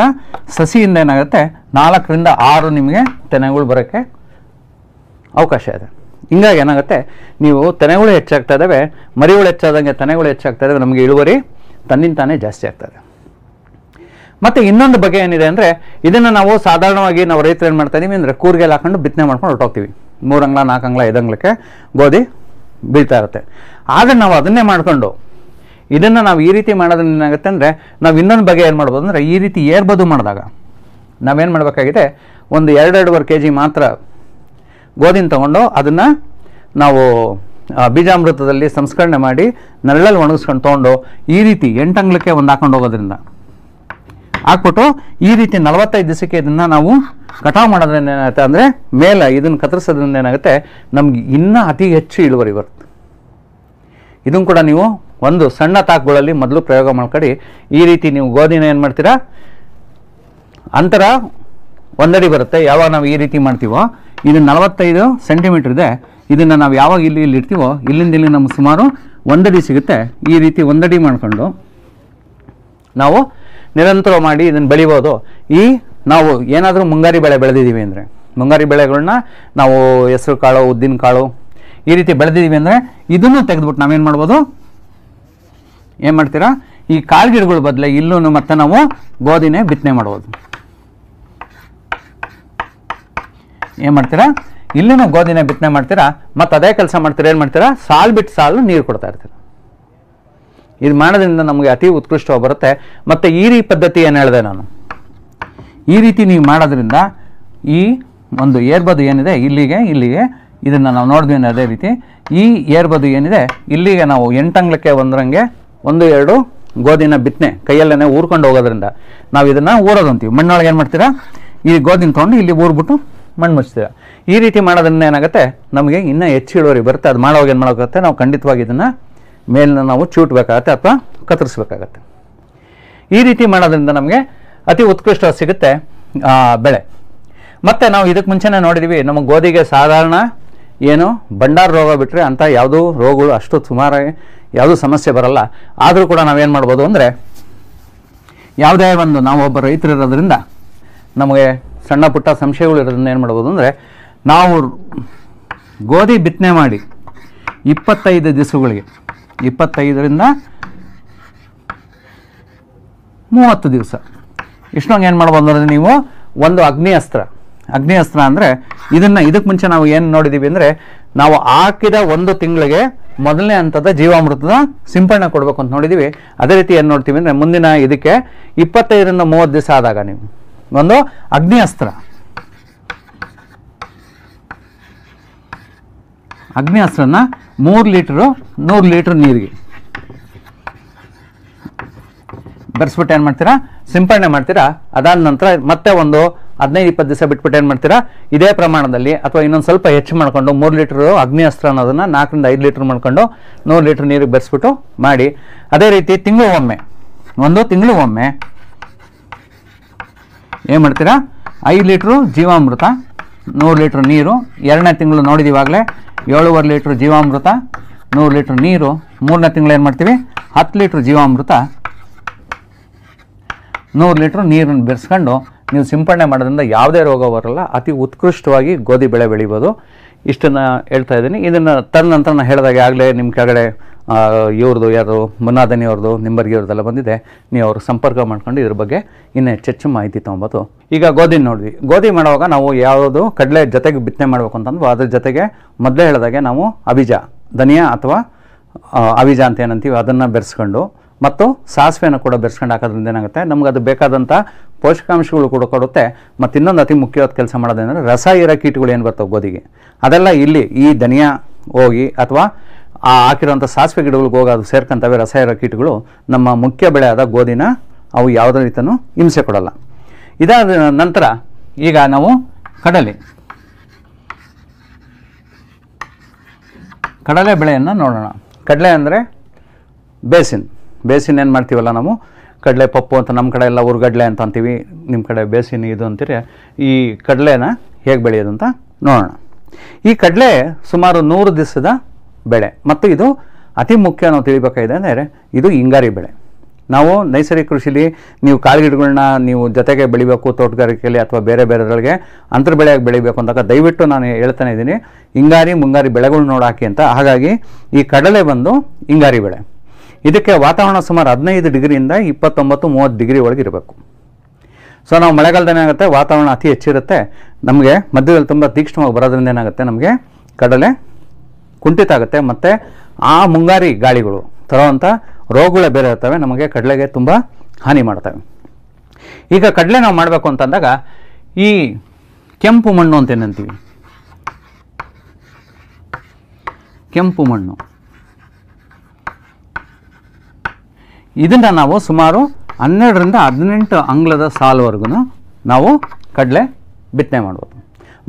ಸಸಿಯಿಂದ ಏನಾಗುತ್ತೆ ನಾಲ್ಕರಿಂದ ಆರು ನಿಮಗೆ ತೆನೆಗಳು ಬರೋಕ್ಕೆ ಅವಕಾಶ ಇದೆ ಹಿಂಗಾಗಿ ಏನಾಗುತ್ತೆ ನೀವು ತೆನೆಗಳು ಹೆಚ್ಚಾಗ್ತಾ ಇದ್ದಾವೆ ಮರಿಗಳು ಹೆಚ್ಚಾದಂಗೆ ತೆನೆಗಳು ಹೆಚ್ಚಾಗ್ತಾ ಇದ್ದಾವೆ ನಮಗೆ ಇಳುವರಿ ತನ್ನಿಂದ ತಾನೇ ಜಾಸ್ತಿ ಆಗ್ತದೆ ಮತ್ತು ಇನ್ನೊಂದು ಬಗೆ ಏನಿದೆ ಅಂದರೆ ಇದನ್ನು ನಾವು ಸಾಧಾರಣವಾಗಿ ನಾವು ರೈತರು ಏನು ಮಾಡ್ತಾ ಇದ್ದೀವಿ ಅಂದರೆ ಕೂರ್ಗೆ ಹಾಕೊಂಡು ಬಿತ್ತನೆ ಮಾಡ್ಕೊಂಡು ಹೊರಟೋಗ್ತೀವಿ ಮೂರು ಅಂಗ್ಲ ನಾಲ್ಕು ಅಂಗ್ಲ ಐದು ಅಂಗ್ಲಕ್ಕೆ ಗೋಧಿ ಬೀಳ್ತಾ ಇರುತ್ತೆ ಆದರೆ ನಾವು ಅದನ್ನೇ ಮಾಡಿಕೊಂಡು ಇದನ್ನು ನಾವು ಈ ರೀತಿ ಮಾಡೋದ್ರಿಂದ ಏನಾಗುತ್ತೆ ಅಂದರೆ ನಾವು ಇನ್ನೊಂದು ಬಗೆ ಏನು ಮಾಡ್ಬೋದು ಅಂದರೆ ಈ ರೀತಿ ಏರ್ಬೋದು ಮಾಡಿದಾಗ ನಾವೇನು ಮಾಡಬೇಕಾಗಿದೆ ಒಂದು ಎರಡೆರಡುವರೆ ಕೆ ಜಿ ಮಾತ್ರ ಗೋಧಿನ ತಗೊಂಡು ಅದನ್ನು ನಾವು ಬೀಜಾಮೃತದಲ್ಲಿ ಸಂಸ್ಕರಣೆ ಮಾಡಿ ನರಳಲ್ಲಿ ಒಣಗಿಸ್ಕೊಂಡು ತೊಗೊಂಡು ಈ ರೀತಿ ಎಂಟು ಒಂದು ಹಾಕೊಂಡು ಹೋಗೋದ್ರಿಂದ ಹಾಕ್ಬಿಟ್ಟು ಈ ರೀತಿ ನಲವತ್ತೈದು ದಿವಸಕ್ಕೆ ಇದನ್ನು ನಾವು ಕಟಾವು ಮಾಡೋದ್ರಿಂದ ಏನಾಗುತ್ತೆ ಅಂದರೆ ಮೇಲೆ ಇದನ್ನು ಕತ್ತರಿಸೋದ್ರಿಂದ ಏನಾಗುತ್ತೆ ನಮ್ಗೆ ಇನ್ನೂ ಅತಿ ಹೆಚ್ಚು ಇಳುವರಿ ಬರುತ್ತೆ ಇದನ್ನು ಕೂಡ ನೀವು ಒಂದು ಸಣ್ಣ ತಾಕುಗಳಲ್ಲಿ ಮೊದಲು ಪ್ರಯೋಗ ಮಾಡ್ಕೊಡಿ ಈ ರೀತಿ ನೀವು ಗೋಧಿನ ಏನು ಮಾಡ್ತೀರಾ ಅಂತರ ಒಂದಡಿ ಬರುತ್ತೆ ಯಾವಾಗ ನಾವು ಈ ರೀತಿ ಮಾಡ್ತೀವೋ ಇದು ನಲವತ್ತೈದು ಸೆಂಟಿಮೀಟ್ರ್ ಇದೆ ಇದನ್ನು ನಾವು ಯಾವಾಗ ಇಲ್ಲಿ ಇಲ್ಲಿ ಇಡ್ತೀವೋ ಇಲ್ಲಿಂದ ಇಲ್ಲಿ ನಮ್ಗೆ ಸುಮಾರು ಒಂದಡಿ ಸಿಗುತ್ತೆ ಈ ರೀತಿ ಒಂದಡಿ ಮಾಡಿಕೊಂಡು ನಾವು ನಿರಂತರ ಮಾಡಿ ಇದನ್ನು ಬೆಳಿಬೋದು ಈ ನಾವು ಏನಾದರೂ ಮುಂಗಾರಿ ಬೆಳೆ ಬೆಳೆದಿದ್ದೀವಿ ಅಂದರೆ ಮುಂಗಾರಿ ಬೆಳೆಗಳನ್ನ ನಾವು ಹೆಸರು ಕಾಳು ಉದ್ದಿನ ಕಾಳು ಈ ರೀತಿ ಬೆಳೆದಿದ್ದೀವಿ ಅಂದರೆ ಇದನ್ನು ತೆಗೆದುಬಿಟ್ಟು ನಾವೇನು ಮಾಡ್ಬೋದು ಏನು ಮಾಡ್ತೀರಾ ಈ ಕಾಳು ಗಿಡಗಳ ಬದಲೇ ಇಲ್ಲೂ ಮತ್ತೆ ನಾವು ಗೋಧಿನೇ ಬಿತ್ತನೆ ಮಾಡ್ಬೋದು ಏನ್ ಮಾಡ್ತೀರಾ ಇಲ್ಲಿನ ಗೋಧಿನ ಬಿತ್ತನೆ ಮಾಡ್ತೀರಾ ಮತ್ತೆ ಅದೇ ಕೆಲಸ ಮಾಡ್ತೀರಾ ಏನು ಮಾಡ್ತೀರಾ ಸಾಲು ಬಿಟ್ಟು ಸಾಲು ನೀರು ಕೊಡ್ತಾ ಇರ್ತೀರ ಇದು ಮಾಡೋದ್ರಿಂದ ನಮಗೆ ಅತಿ ಉತ್ಕೃಷ್ಟವಾಗಿ ಬರುತ್ತೆ ಮತ್ತೆ ಈ ರೀತಿ ಪದ್ಧತಿ ಏನು ಹೇಳಿದೆ ನಾನು ಈ ರೀತಿ ನೀವು ಮಾಡೋದ್ರಿಂದ ಈ ಒಂದು ಏರ್ಬದು ಏನಿದೆ ಇಲ್ಲಿಗೆ ಇಲ್ಲಿಗೆ ಇದನ್ನು ನಾವು ನೋಡಿದ್ವಿ ಅದೇ ರೀತಿ ಈ ಏರ್ಬದು ಏನಿದೆ ಇಲ್ಲಿಗೆ ನಾವು ಎಂಟಂಗ್ಲಕ್ಕೆ ಒಂದರಂಗೆ ಒಂದು ಎರಡು ಗೋಧಿನ ಬಿತ್ತನೆ ಕೈಯಲ್ಲೇ ಊರ್ಕೊಂಡು ಹೋಗೋದ್ರಿಂದ ನಾವು ಇದನ್ನು ಊರೋದಂತೀವಿ ಮಣ್ಣೊಳಗೆ ಏನು ಮಾಡ್ತೀರಾ ಈ ಗೋಧಿನ ತೊಗೊಂಡು ಇಲ್ಲಿ ಊರ್ಬಿಟ್ಟು ಮಣ್ಣು ಮುಚ್ತೀವಿ ಈ ರೀತಿ ಮಾಡೋದ್ರಿಂದ ಏನಾಗುತ್ತೆ ನಮಗೆ ಇನ್ನೂ ಹೆಚ್ಚು ಇಳುವರಿ ಬರುತ್ತೆ ಅದು ಮಾಡೋವಾಗ ಏನು ಮಾಡೋಕ್ಕಾಗುತ್ತೆ ನಾವು ಖಂಡಿತವಾಗಿ ಇದನ್ನು ಮೇಲಿನ ನಾವು ಚೂಟ್ಬೇಕಾಗತ್ತೆ ಅಥವಾ ಕತ್ತರಿಸ್ಬೇಕಾಗತ್ತೆ ಈ ರೀತಿ ಮಾಡೋದ್ರಿಂದ ನಮಗೆ ಅತಿ ಉತ್ಕೃಷ್ಟ ಸಿಗುತ್ತೆ ಬೆಳೆ ಮತ್ತು ನಾವು ಇದಕ್ಕೆ ಮುಂಚೆನೇ ನೋಡಿದ್ದೀವಿ ನಮ್ಮ ಗೋಧಿಗೆ ಸಾಧಾರಣ ಏನು ಭಂಡಾರ ರೋಗ ಬಿಟ್ಟರೆ ಅಂಥ ಯಾವುದೂ ರೋಗಗಳು ಅಷ್ಟು ಸುಮಾರಾಗಿ ಯಾವುದೂ ಸಮಸ್ಯೆ ಬರಲ್ಲ ಆದರೂ ಕೂಡ ನಾವೇನು ಮಾಡ್ಬೋದು ಅಂದರೆ ಯಾವುದೇ ಒಂದು ನಾವು ಒಬ್ಬ ರೈತರಿರೋದ್ರಿಂದ ನಮಗೆ ಸಣ್ಣ ಪುಟ್ಟ ಸಂಶಯಗಳು ಇರೋದನ್ನ ಏನು ಮಾಡ್ಬೋದು ಅಂದರೆ ನಾವು ಗೋಧಿ ಬಿತ್ತನೆ ಮಾಡಿ ಇಪ್ಪತ್ತೈದು ದಿವಸಗಳಿಗೆ ಇಪ್ಪತ್ತೈದರಿಂದ ಮೂವತ್ತು ದಿವಸ ಇಷ್ಟೊಂದು ಏನು ಮಾಡ್ಬೋದು ಅಂದರೆ ನೀವು ಒಂದು ಅಗ್ನಿ ಅಸ್ತ್ರ ಅಗ್ನಿ ಅಸ್ತ್ರ ಅಂದರೆ ಇದನ್ನು ಇದಕ್ಕೆ ಮುಂಚೆ ನಾವು ಏನು ನೋಡಿದ್ದೀವಿ ಅಂದರೆ ನಾವು ಹಾಕಿದ ಒಂದು ತಿಂಗಳಿಗೆ ಮೊದಲನೇ ಹಂತದ ಜೀವಾಮೃತದ ಸಿಂಪಡಣೆ ಕೊಡಬೇಕು ಅಂತ ನೋಡಿದ್ದೀವಿ ಅದೇ ರೀತಿ ಏನು ನೋಡ್ತೀವಿ ಅಂದರೆ ಮುಂದಿನ ಇದಕ್ಕೆ ಇಪ್ಪತ್ತೈದರಿಂದ ಮೂವತ್ತು ದಿವಸ ಆದಾಗ ನೀವು ಒಂದು ಅಗ್ನಿ ಅಸ್ತ್ರ ಅಗ್ನಿ ಅಸ್ತ್ರನ ಮೂರು ಲೀಟ್ರು ನೂರು ಲೀಟರ್ ನೀರಿಗೆ ಬೆರೆಸ್ಬಿಟ್ಟು ಏನು ಮಾಡ್ತೀರಾ ಸಿಂಪರಣೆ ಮಾಡ್ತೀರಾ ಅದಾದ ನಂತರ ಮತ್ತೆ ಒಂದು ಹದಿನೈದು ಇಪ್ಪತ್ತು ದಿವಸ ಬಿಟ್ಬಿಟ್ಟು ಏನು ಮಾಡ್ತೀರಾ ಇದೇ ಪ್ರಮಾಣದಲ್ಲಿ ಅಥವಾ ಇನ್ನೊಂದು ಸ್ವಲ್ಪ ಹೆಚ್ಚು ಮಾಡ್ಕೊಂಡು ಮೂರು ಲೀಟರ್ ಅಗ್ನಿ ಅಸ್ತ್ರ ಅನ್ನೋದನ್ನ ನಾಲ್ಕರಿಂದ ಐದು ಲೀಟ್ರ್ ಮಾಡ್ಕೊಂಡು ನೂರು ಲೀಟ್ರ್ ನೀರಿಗೆ ಬೆರೆಸ್ಬಿಟ್ಟು ಮಾಡಿ ಅದೇ ರೀತಿ ಒಮ್ಮೆ ಒಂದು ಒಮ್ಮೆ ಏನು ಮಾಡ್ತೀರಾ ಐದು ಲೀಟ್ರು ಜೀವಾಮೃತ ನೂರು ಲೀಟ್ರ್ ನೀರು ಎರಡನೇ ತಿಂಗಳು ನೋಡಿದೀವಾಗಲೇ ಏಳುವರೆ ಲೀಟ್ರ್ ಜೀವಾಮೃತ ನೂರು ಲೀಟ್ರ್ ನೀರು ಮೂರನೇ ತಿಂಗಳು ಏನು ಮಾಡ್ತೀವಿ ಹತ್ತು ಲೀಟ್ರ್ ಜೀವಾಮೃತ ನೂರು ಲೀಟ್ರ್ ನೀರನ್ನು ಬೆರೆಸ್ಕೊಂಡು ನೀವು ಸಿಂಪಡಣೆ ಮಾಡೋದ್ರಿಂದ ಯಾವುದೇ ರೋಗ ಬರಲ್ಲ ಅತಿ ಉತ್ಕೃಷ್ಟವಾಗಿ ಗೋಧಿ ಬೆಳೆ ಬೆಳಿಬೋದು ಇಷ್ಟನ್ನು ಹೇಳ್ತಾ ಇದ್ದೀನಿ ಇದನ್ನು ತಂದ ನಂತರ ನಾನು ಹೇಳಿದಾಗ ಆಗಲೇ ನಿಮ್ಮ ಕೆಳಗಡೆ ಇವ್ರದ್ದು ಯಾರು ಮುನ್ನಾದನಿ ಅವ್ರದ್ದು ನಿಂಬರ್ಗಿ ಅವ್ರದ್ದೆಲ್ಲ ಬಂದಿದೆ ನೀವು ಅವ್ರ ಸಂಪರ್ಕ ಮಾಡ್ಕೊಂಡು ಇದ್ರ ಬಗ್ಗೆ ಇನ್ನೂ ಹೆಚ್ಚೆಚ್ಚು ಮಾಹಿತಿ ತೊಗೊಬೋದು ಈಗ ಗೋಧಿ ನೋಡಿದ್ವಿ ಗೋಧಿ ಮಾಡುವಾಗ ನಾವು ಯಾವುದು ಕಡಲೆ ಜೊತೆಗೆ ಬಿತ್ತನೆ ಮಾಡಬೇಕು ಅಂತಂದ್ವು ಅದ್ರ ಜೊತೆಗೆ ಮೊದಲೇ ಹೇಳಿದಾಗೆ ನಾವು ಅಬೀಜ ಧನಿಯಾ ಅಥವಾ ಅಬೀಜ ಅಂತ ಏನಂತೀವಿ ಅದನ್ನು ಬೆರೆಸ್ಕೊಂಡು ಮತ್ತು ಸಾಸಿವೆಯನ್ನು ಕೂಡ ಬೆರೆಸ್ಕೊಂಡು ಹಾಕೋದ್ರಿಂದ ಏನಾಗುತ್ತೆ ನಮ್ಗೆ ಅದು ಬೇಕಾದಂಥ ಪೋಷಕಾಂಶಗಳು ಕೂಡ ಕೊಡುತ್ತೆ ಮತ್ತು ಇನ್ನೊಂದು ಅತಿ ಮುಖ್ಯವಾದ ಕೆಲಸ ಮಾಡೋದೇನೆಂದರೆ ರಸ ಇರೋ ಕೀಟಗಳು ಏನು ಬರ್ತವೆ ಗೋಧಿಗೆ ಅದೆಲ್ಲ ಇಲ್ಲಿ ಈ ಧನಿಯಾ ಹೋಗಿ ಅಥವಾ ಆ ಹಾಕಿರುವಂಥ ಸಾಸಿವೆ ಗಿಡಗಳಿಗೆ ಹೋಗಿ ಅದು ಸೇರ್ಕೊಂತವೆ ರಸ ಇರೋ ಕೀಟಗಳು ನಮ್ಮ ಮುಖ್ಯ ಬೆಳೆ ಆದ ಗೋಧಿನ ಅವು ಯಾವುದೇ ರೀತಿಯೂ ಹಿಂಸೆ ಕೊಡಲ್ಲ ಇದಾದ ನಂತರ ಈಗ ನಾವು ಕಡಲೆ ಕಡಲೆ ಬೆಳೆಯನ್ನು ನೋಡೋಣ ಕಡಲೆ ಅಂದರೆ ಬೇಸಿನ್ ಬೇಸಿನ ಏನು ಮಾಡ್ತೀವಲ್ಲ ನಾವು ಕಡಲೆ ಪಪ್ಪು ಅಂತ ನಮ್ಮ ಕಡೆ ಎಲ್ಲ ಉರ್ಗಡ್ಲೆ ಅಂತ ಅಂತೀವಿ ನಿಮ್ಮ ಕಡೆ ಬೇಸಿನ ಇದು ಅಂತೀರಿ ಈ ಕಡಲೆನ ಹೇಗೆ ಬೆಳೆಯೋದು ಅಂತ ನೋಡೋಣ ಈ ಕಡಲೆ ಸುಮಾರು ನೂರು ದಿವಸದ ಬೆಳೆ ಮತ್ತು ಇದು ಅತಿ ಮುಖ್ಯ ನಾವು ತಿಳಿಬೇಕಾಗಿದೆ ಅಂದರೆ ಇದು ಹಿಂಗಾರಿ ಬೆಳೆ ನಾವು ನೈಸರ್ಗಿಕ ಕೃಷಿಲಿ ನೀವು ಕಾಳು ಗಿಡಗಳನ್ನ ನೀವು ಜೊತೆಗೆ ಬೆಳಿಬೇಕು ತೋಟಗಾರಿಕೆಯಲ್ಲಿ ಅಥವಾ ಬೇರೆ ಬೇರೆಗಳಿಗೆ ಅಂತರ ಬೆಳೆಯಾಗಿ ಬೆಳಿಬೇಕು ಅಂದಾಗ ದಯವಿಟ್ಟು ನಾನು ಹೇಳ್ತಾನೆ ಇದ್ದೀನಿ ಹಿಂಗಾರಿ ಮುಂಗಾರಿ ಬೆಳೆಗಳು ನೋಡಾಕಿ ಅಂತ ಹಾಗಾಗಿ ಈ ಕಡಲೆ ಬಂದು ಹಿಂಗಾರಿ ಬೆಳೆ ಇದಕ್ಕೆ ವಾತಾವರಣ ಸುಮಾರು ಹದಿನೈದು ಡಿಗ್ರಿಯಿಂದ ಇಪ್ಪತ್ತೊಂಬತ್ತು ಮೂವತ್ತು ಡಿಗ್ರಿ ಒಳಗೆ ಇರಬೇಕು ಸೊ ನಾವು ಮಳೆಗಾಲದಲ್ಲಿ ಏನಾಗುತ್ತೆ ವಾತಾವರಣ ಅತಿ ಹೆಚ್ಚಿರುತ್ತೆ ನಮಗೆ ಮಧ್ಯದಲ್ಲಿ ತುಂಬ ತೀಕ್ಷ್ಣವಾಗಿ ಬರೋದ್ರಿಂದ ಏನಾಗುತ್ತೆ ನಮಗೆ ಕಡಲೆ ಕುಂಠಿತ ಆಗುತ್ತೆ ಮತ್ತು ಆ ಮುಂಗಾರಿ ಗಾಳಿಗಳು ತರೋವಂಥ ರೋಗಗಳೇ ಬೇರೆ ಇರ್ತವೆ ನಮಗೆ ಕಡಲೆಗೆ ತುಂಬ ಹಾನಿ ಮಾಡ್ತವೆ ಈಗ ಕಡಲೆ ನಾವು ಮಾಡಬೇಕು ಅಂತಂದಾಗ ಈ ಕೆಂಪು ಮಣ್ಣು ಅಂತ ಏನಂತೀವಿ ಕೆಂಪು ಮಣ್ಣು ಇದನ್ನು ನಾವು ಸುಮಾರು ಹನ್ನೆರಡರಿಂದ ಹದಿನೆಂಟು ಅಂಗ್ಲದ ಸಾಲವರೆಗೂ ನಾವು ಕಡಲೆ ಬಿತ್ತನೆ ಮಾಡ್ಬೋದು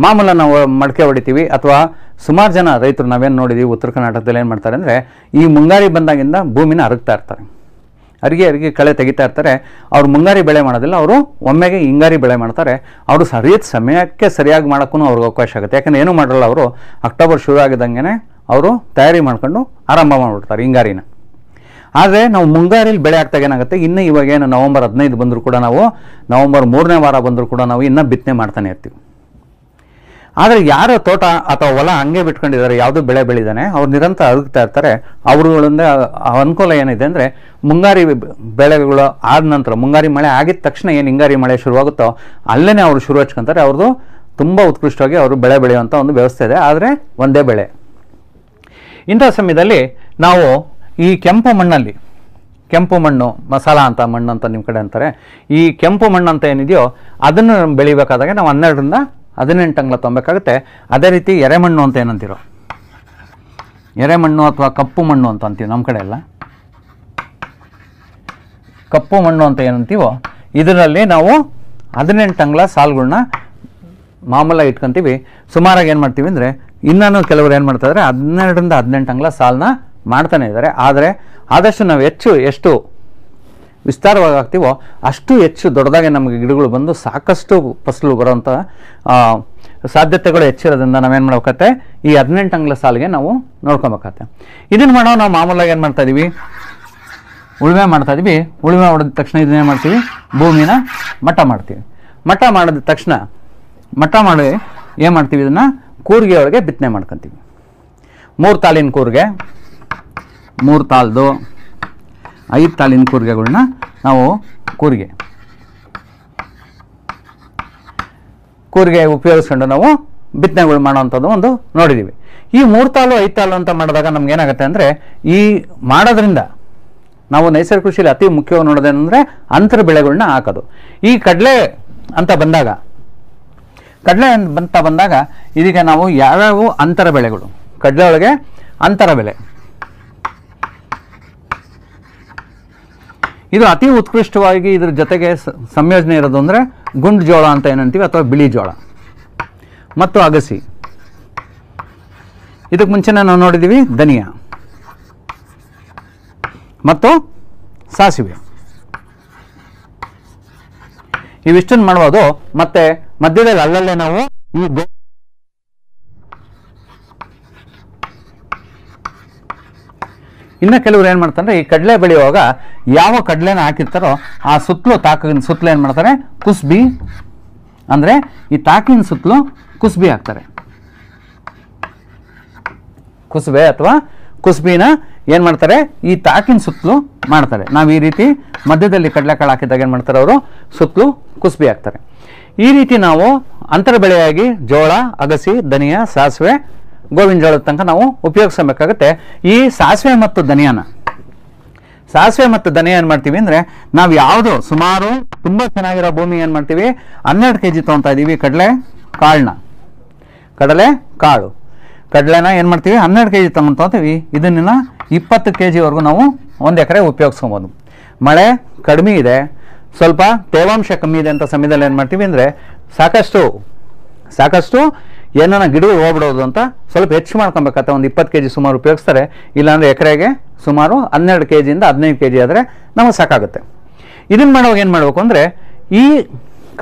ಮಾಮೂಲ ನಾವು ಮಡಕೆ ಹೊಡಿತೀವಿ ಅಥವಾ ಸುಮಾರು ಜನ ರೈತರು ನಾವೇನು ನೋಡಿದ್ದೀವಿ ಉತ್ತರ ಕರ್ನಾಟಕದಲ್ಲಿ ಏನು ಮಾಡ್ತಾರೆ ಅಂದರೆ ಈ ಮುಂಗಾರಿ ಬಂದಾಗಿಂದ ಭೂಮಿನ ಅರಗ್ತಾ ಇರ್ತಾರೆ ಅರಿಗೆ ಅರಿಗೆ ಕಳೆ ತೆಗಿತಾ ಇರ್ತಾರೆ ಅವ್ರು ಮುಂಗಾರಿ ಬೆಳೆ ಮಾಡೋದಿಲ್ಲ ಅವರು ಒಮ್ಮೆಗೆ ಹಿಂಗಾರಿ ಬೆಳೆ ಮಾಡ್ತಾರೆ ಅವರು ಸರಿಯಾದ ಸಮಯಕ್ಕೆ ಸರಿಯಾಗಿ ಮಾಡೋಕ್ಕೂ ಅವ್ರಿಗೆ ಅವಕಾಶ ಆಗುತ್ತೆ ಯಾಕಂದರೆ ಏನೂ ಮಾಡಲ್ಲ ಅವರು ಅಕ್ಟೋಬರ್ ಶುರು ಆಗಿದ್ದಂಗೆ ಅವರು ತಯಾರಿ ಮಾಡ್ಕೊಂಡು ಆರಂಭ ಮಾಡಿಬಿಡ್ತಾರೆ ಹಿಂಗಾರಿನ ಆದರೆ ನಾವು ಮುಂಗಾರಿಲಿ ಬೆಳೆ ಆಗ್ತಾಗ ಏನಾಗುತ್ತೆ ಇನ್ನು ಇವಾಗ ಏನು ನವಂಬರ್ ಹದಿನೈದು ಬಂದರೂ ಕೂಡ ನಾವು ನವಂಬರ್ ಮೂರನೇ ವಾರ ಬಂದರೂ ಕೂಡ ನಾವು ಇನ್ನೂ ಬಿತ್ತನೆ ಮಾಡ್ತಾನೆ ಇರ್ತೀವಿ ಆದರೆ ಯಾರೋ ತೋಟ ಅಥವಾ ಹೊಲ ಹಂಗೆ ಬಿಟ್ಕೊಂಡಿದ್ದಾರೆ ಯಾವುದೋ ಬೆಳೆ ಬೆಳಿದಾನೆ ಅವ್ರು ನಿರಂತರ ಹರಗ್ತಾಯಿರ್ತಾರೆ ಇರ್ತಾರೆ ಅವರುಗಳಿಂದ ಅನುಕೂಲ ಏನಿದೆ ಅಂದರೆ ಮುಂಗಾರಿ ಬೆಳೆಗಳು ಆದ ನಂತರ ಮುಂಗಾರಿ ಮಳೆ ಆಗಿದ ತಕ್ಷಣ ಏನು ಹಿಂಗಾರಿ ಮಳೆ ಶುರುವಾಗುತ್ತೋ ಅಲ್ಲೇ ಅವರು ಶುರು ಹಚ್ಕೊಂತಾರೆ ಅವ್ರದ್ದು ತುಂಬ ಉತ್ಕೃಷ್ಟವಾಗಿ ಅವರು ಬೆಳೆ ಬೆಳೆಯುವಂಥ ಒಂದು ವ್ಯವಸ್ಥೆ ಇದೆ ಆದರೆ ಒಂದೇ ಬೆಳೆ ಇಂಥ ಸಮಯದಲ್ಲಿ ನಾವು ಈ ಕೆಂಪು ಮಣ್ಣಲ್ಲಿ ಕೆಂಪು ಮಣ್ಣು ಮಸಾಲ ಅಂತ ಮಣ್ಣು ಅಂತ ನಿಮ್ಮ ಕಡೆ ಅಂತಾರೆ ಈ ಕೆಂಪು ಮಣ್ಣು ಅಂತ ಏನಿದೆಯೋ ಅದನ್ನು ಬೆಳಿಬೇಕಾದಾಗ ನಾವು ಹನ್ನೆರಡರಿಂದ ಹದಿನೆಂಟು ಅಂಗ್ಲ ತೊಗೊಬೇಕಾಗುತ್ತೆ ಅದೇ ರೀತಿ ಎರೆಮಣ್ಣು ಅಂತ ಏನಂತೀರೋ ಎರೆಮಣ್ಣು ಅಥವಾ ಕಪ್ಪು ಮಣ್ಣು ಅಂತ ಅಂತೀವಿ ನಮ್ಮ ಕಡೆ ಎಲ್ಲ ಕಪ್ಪು ಮಣ್ಣು ಅಂತ ಏನಂತೀವೋ ಇದರಲ್ಲಿ ನಾವು ಹದಿನೆಂಟು ಅಂಗ್ಲ ಸಾಲುಗಳನ್ನ ಮಾಮೂಲಾಗಿ ಇಟ್ಕೊಂತೀವಿ ಸುಮಾರಾಗಿ ಏನು ಮಾಡ್ತೀವಿ ಅಂದರೆ ಇನ್ನೂ ಕೆಲವರು ಏನು ಮಾಡ್ತಾರೆ ಹದಿನೆರಡರಿಂದ ಹದಿನೆಂಟು ಅಂಗ್ಲ ಸಾಲನ್ನ ಮಾಡ್ತಾನೆ ಇದ್ದಾರೆ ಆದರೆ ಆದಷ್ಟು ನಾವು ಹೆಚ್ಚು ಎಷ್ಟು ವಿಸ್ತಾರವಾಗಿ ಆಗ್ತೀವೋ ಅಷ್ಟು ಹೆಚ್ಚು ದೊಡ್ಡದಾಗಿ ನಮಗೆ ಗಿಡಗಳು ಬಂದು ಸಾಕಷ್ಟು ಫಸಲು ಬರೋಂಥ ಸಾಧ್ಯತೆಗಳು ಹೆಚ್ಚಿರೋದ್ರಿಂದ ನಾವೇನು ಮಾಡ್ಬೇಕತ್ತೆ ಈ ಹದಿನೆಂಟು ಅಂಗ್ಲ ಸಾಲಿಗೆ ನಾವು ನೋಡ್ಕೊಬೇಕಾಗತ್ತೆ ಇದನ್ನು ಮಾಡೋ ನಾವು ಮಾಮೂಲಾಗಿ ಏನು ಮಾಡ್ತಾ ಇದ್ದೀವಿ ಉಳುಮೆ ಮಾಡ್ತಾ ಇದೀವಿ ಉಳುಮೆ ಮಾಡಿದ ತಕ್ಷಣ ಇದನ್ನೇನು ಮಾಡ್ತೀವಿ ಭೂಮಿನ ಮಠ ಮಾಡ್ತೀವಿ ಮಠ ಮಾಡಿದ ತಕ್ಷಣ ಮಠ ಮಾಡಿ ಏನು ಮಾಡ್ತೀವಿ ಇದನ್ನು ಕೂರಿಗೆ ಒಳಗೆ ಬಿತ್ತನೆ ಮಾಡ್ಕೊತೀವಿ ಮೂರು ತಾಲಿನ ಕೂರಿಗೆ ಮೂರು ತಾಳ್ದು ಐದು ತಾಳಿನ ಕೂರಿಗೆಗಳನ್ನ ನಾವು ಕೂರಿಗೆ ಕೂರಿಗೆ ಉಪಯೋಗಿಸ್ಕೊಂಡು ನಾವು ಬಿತ್ತನೆಗಳು ಮಾಡೋವಂಥದ್ದು ಒಂದು ನೋಡಿದ್ದೀವಿ ಈ ಮೂರು ತಾಳು ಐದು ತಾಳು ಅಂತ ಮಾಡಿದಾಗ ನಮ್ಗೆ ಏನಾಗುತ್ತೆ ಅಂದರೆ ಈ ಮಾಡೋದ್ರಿಂದ ನಾವು ನೈಸರ್ಗಿಕ ಕೃಷಿಯಲ್ಲಿ ಅತಿ ಮುಖ್ಯವಾಗಿ ನೋಡೋದೇನೆಂದರೆ ಅಂತರ ಬೆಳೆಗಳನ್ನ ಹಾಕೋದು ಈ ಕಡಲೆ ಅಂತ ಬಂದಾಗ ಕಡಲೆ ಅಂತ ಬಂದಾಗ ಇದೀಗ ನಾವು ಯಾವ್ಯಾವ ಅಂತರ ಬೆಳೆಗಳು ಕಡಲೆ ಒಳಗೆ ಅಂತರ ಬೆಳೆ ಇದು ಅತಿ ಉತ್ಕೃಷ್ಟವಾಗಿ ಇದ್ರ ಜೊತೆಗೆ ಸಂಯೋಜನೆ ಇರೋದು ಅಂದ್ರೆ ಗುಂಡು ಜೋಳ ಅಂತ ಏನಂತೀವಿ ಅಥವಾ ಬಿಳಿ ಜೋಳ ಮತ್ತು ಅಗಸಿ ಇದಕ್ಕೆ ಮುಂಚೆ ನಾವು ನೋಡಿದ್ದೀವಿ ಧನಿಯಾ ಮತ್ತು ಸಾಸಿವೆ ಇವಿಷ್ಟನ್ನು ಮಾಡ್ಬೋದು ಮತ್ತೆ ಮಧ್ಯದಲ್ಲಿ ಅಲ್ಲಲ್ಲೇ ನಾವು ಈ ಇನ್ನು ಕೆಲವರು ಏನು ಮಾಡ್ತಾರೆ ಈ ಕಡಲೆ ಬೆಳೆಯುವಾಗ ಯಾವ ಕಡಲೆನ ಹಾಕಿರ್ತಾರೋ ಆ ಸುತ್ತಲೂ ತಾಕಿನ ಸುತ್ತಲೂ ಏನು ಮಾಡ್ತಾರೆ ಕುಸ್ಬಿ ಅಂದರೆ ಈ ತಾಕಿನ ಸುತ್ತಲೂ ಕುಸ್ಬಿ ಹಾಕ್ತಾರೆ ಕುಸುಬೆ ಅಥವಾ ಕುಸ್ಬಿನ ಏನು ಮಾಡ್ತಾರೆ ಈ ತಾಕಿನ ಸುತ್ತಲೂ ಮಾಡ್ತಾರೆ ನಾವು ಈ ರೀತಿ ಮಧ್ಯದಲ್ಲಿ ಕಡಲೆಕಾಳು ಹಾಕಿದಾಗ ಏನು ಮಾಡ್ತಾರೆ ಅವರು ಸುತ್ತಲೂ ಕುಸ್ಬಿ ಹಾಕ್ತಾರೆ ಈ ರೀತಿ ನಾವು ಅಂತರ ಬೆಳೆಯಾಗಿ ಜೋಳ ಅಗಸಿ ಧನಿಯಾ ಸಾಸಿವೆ ಗೋವಿನ ಜೋಳದ ತನಕ ನಾವು ಉಪಯೋಗಿಸಬೇಕಾಗುತ್ತೆ ಈ ಸಾಸಿವೆ ಮತ್ತು ಧನಿಯಾನ ಸಾಸಿವೆ ಮತ್ತು ಧನಿಯ ಏನು ಮಾಡ್ತೀವಿ ಅಂದರೆ ನಾವು ಯಾವುದು ಸುಮಾರು ತುಂಬ ಚೆನ್ನಾಗಿರೋ ಭೂಮಿ ಏನು ಮಾಡ್ತೀವಿ ಹನ್ನೆರಡು ಕೆ ಜಿ ತೊಗೊತಾ ಇದ್ದೀವಿ ಕಡಲೆ ಕಾಳನ್ನ ಕಡಲೆ ಕಾಳು ಕಡಲೆನ ಏನು ಮಾಡ್ತೀವಿ ಹನ್ನೆರಡು ಕೆ ಜಿ ತೊಗೊತೀವಿ ಇದನ್ನ ಇಪ್ಪತ್ತು ಕೆ ಜಿವರೆಗೂ ನಾವು ಒಂದು ಎಕರೆ ಉಪಯೋಗಿಸ್ಕೊಬೋದು ಮಳೆ ಕಡಿಮೆ ಇದೆ ಸ್ವಲ್ಪ ತೇವಾಂಶ ಕಮ್ಮಿ ಇದೆ ಅಂತ ಸಮಯದಲ್ಲಿ ಏನು ಮಾಡ್ತೀವಿ ಅಂದರೆ ಸಾಕಷ್ಟು ಸಾಕಷ್ಟು ಏನನ್ನ ಗಿಡ ಹೋಗ್ಬಿಡೋದು ಅಂತ ಸ್ವಲ್ಪ ಹೆಚ್ಚು ಮಾಡ್ಕೊಬೇಕಾಗತ್ತೆ ಒಂದು ಇಪ್ಪತ್ತು ಕೆ ಜಿ ಸುಮಾರು ಉಪಯೋಗಿಸ್ತಾರೆ ಇಲ್ಲಾಂದರೆ ಎಕರೆಗೆ ಸುಮಾರು ಹನ್ನೆರಡು ಕೆ ಜಿಯಿಂದ ಹದಿನೈದು ಕೆ ಜಿ ಆದರೆ ನಮಗೆ ಸಾಕಾಗುತ್ತೆ ಇದನ್ನು ಮಾಡುವಾಗ ಏನು ಮಾಡಬೇಕು ಅಂದರೆ ಈ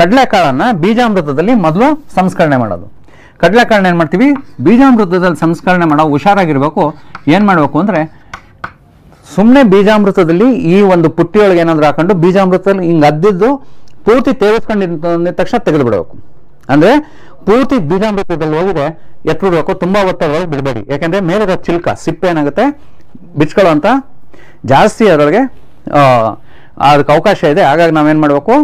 ಕಡಲೆಕಾಳನ್ನು ಬೀಜಾಮೃತದಲ್ಲಿ ಮೊದಲು ಸಂಸ್ಕರಣೆ ಮಾಡೋದು ಕಡಲೆಕಾಳನ್ನ ಏನು ಮಾಡ್ತೀವಿ ಬೀಜಾಮೃತದಲ್ಲಿ ಸಂಸ್ಕರಣೆ ಮಾಡೋ ಹುಷಾರಾಗಿರಬೇಕು ಏನು ಮಾಡಬೇಕು ಅಂದರೆ ಸುಮ್ಮನೆ ಬೀಜಾಮೃತದಲ್ಲಿ ಈ ಒಂದು ಪುಟ್ಟಿಯೊಳಗೆ ಏನಾದರೂ ಹಾಕೊಂಡು ಬೀಜಾಮೃತದಲ್ಲಿ ಹಿಂಗೆ ಅದ್ದಿದ್ದು ಪೂರ್ತಿ ತೇವಿಸ್ಕೊಂಡಿದ್ದ ತಕ್ಷಣ ತೆಗೆದು ಬಿಡಬೇಕು ಅಂದರೆ ಪೂರ್ತಿ ಬೀಜಾಮೃತದಲ್ಲಿ ಹೋಗಿದ್ರೆ ಹೋಗಿದೆ ಎತ್ತರದ ತುಂಬಾ ತುಂಬ ಬಿಡಬೇಡಿ ಯಾಕೆಂದರೆ ಮೇಲಿರೋ ಚಿಲ್ಕ ಸಿಪ್ಪೆ ಏನಾಗುತ್ತೆ ಬಿಚ್ಕೊಳ್ಳೋ ಅಂತ ಜಾಸ್ತಿ ಅದರೊಳಗೆ ಅದಕ್ಕೆ ಅವಕಾಶ ಇದೆ ಹಾಗಾಗಿ ನಾವೇನು ಮಾಡಬೇಕು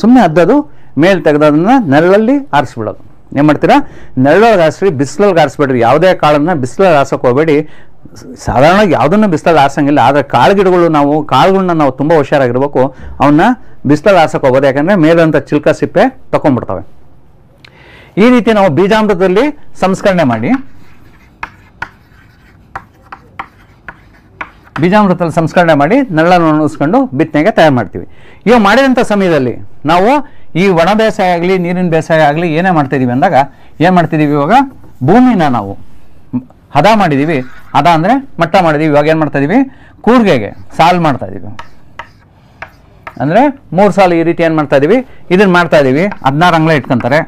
ಸುಮ್ಮನೆ ಅದ್ದದು ಮೇಲೆ ತೆಗೆದನ್ನ ನೆರಳಲ್ಲಿ ಆರಿಸ್ಬಿಡೋದು ಏನು ಮಾಡ್ತೀರಾ ನೆರಳೊಳಗೆ ಆರಿಸ್ರಿ ಬಿಸಿಲಲ್ಲಿ ಆರಿಸ್ಬೇಡ್ರಿ ಯಾವುದೇ ಕಾಳನ್ನ ಬಿಸಿಲಲ್ಲಿ ಆರಿಸಕ್ಕೆ ಹೋಗ್ಬೇಡಿ ಸಾಧಾರಣವಾಗಿ ಯಾವುದನ್ನೂ ಬಿಸಿಲಲ್ಲಿ ಆರಿಸಂಗಿಲ್ಲ ಆದರೆ ಕಾಳು ಗಿಡಗಳು ನಾವು ಕಾಳುಗಳನ್ನ ನಾವು ತುಂಬ ಹುಷಾರಾಗಿರ್ಬೇಕು ಅವನ್ನ ಬಿಸಿಲಲ್ಲಿ ಆರ್ಸೋಕೆ ಹೋಗ್ಬೋದು ಯಾಕಂದರೆ ಮೇಲಂಥ ಚಿಲ್ಕ ಸಿಪ್ಪೆ ತೊಗೊಂಡ್ಬಿಡ್ತವೆ ಈ ರೀತಿ ನಾವು ಬೀಜಾಮೃತದಲ್ಲಿ ಸಂಸ್ಕರಣೆ ಮಾಡಿ ಬೀಜಾಮೃತದಲ್ಲಿ ಸಂಸ್ಕರಣೆ ಮಾಡಿ ನೆರಳನ್ನು ಒಣಗಿಸ್ಕೊಂಡು ಬಿತ್ತನೆಗೆ ತಯಾರು ಮಾಡ್ತೀವಿ ಇವಾಗ ಮಾಡಿದಂಥ ಸಮಯದಲ್ಲಿ ನಾವು ಈ ಒಣ ಬೇಸಾಯ ಆಗಲಿ ನೀರಿನ ಬೇಸಾಯ ಆಗಲಿ ಏನೇ ಮಾಡ್ತಿದ್ದೀವಿ ಅಂದಾಗ ಏನು ಮಾಡ್ತಿದ್ದೀವಿ ಇವಾಗ ಭೂಮಿನ ನಾವು ಹದ ಮಾಡಿದ್ದೀವಿ ಹದ ಅಂದರೆ ಮಟ್ಟ ಮಾಡಿದ್ದೀವಿ ಇವಾಗ ಏನು ಮಾಡ್ತಾಯಿದ್ದೀವಿ ಕೂರ್ಗೆಗೆ ಸಾಲು ಮಾಡ್ತಾಯಿದ್ದೀವಿ ಅಂದರೆ ಮೂರು ಸಾಲು ಈ ರೀತಿ ಏನು ಮಾಡ್ತಾಯಿದ್ದೀವಿ ಇದನ್ನು ಮಾಡ್ತಾಯಿದ್ದೀವಿ ಹದಿನಾರು ಅಂಗ್ಲೆ ಇಟ್ಕೊಂತಾರೆ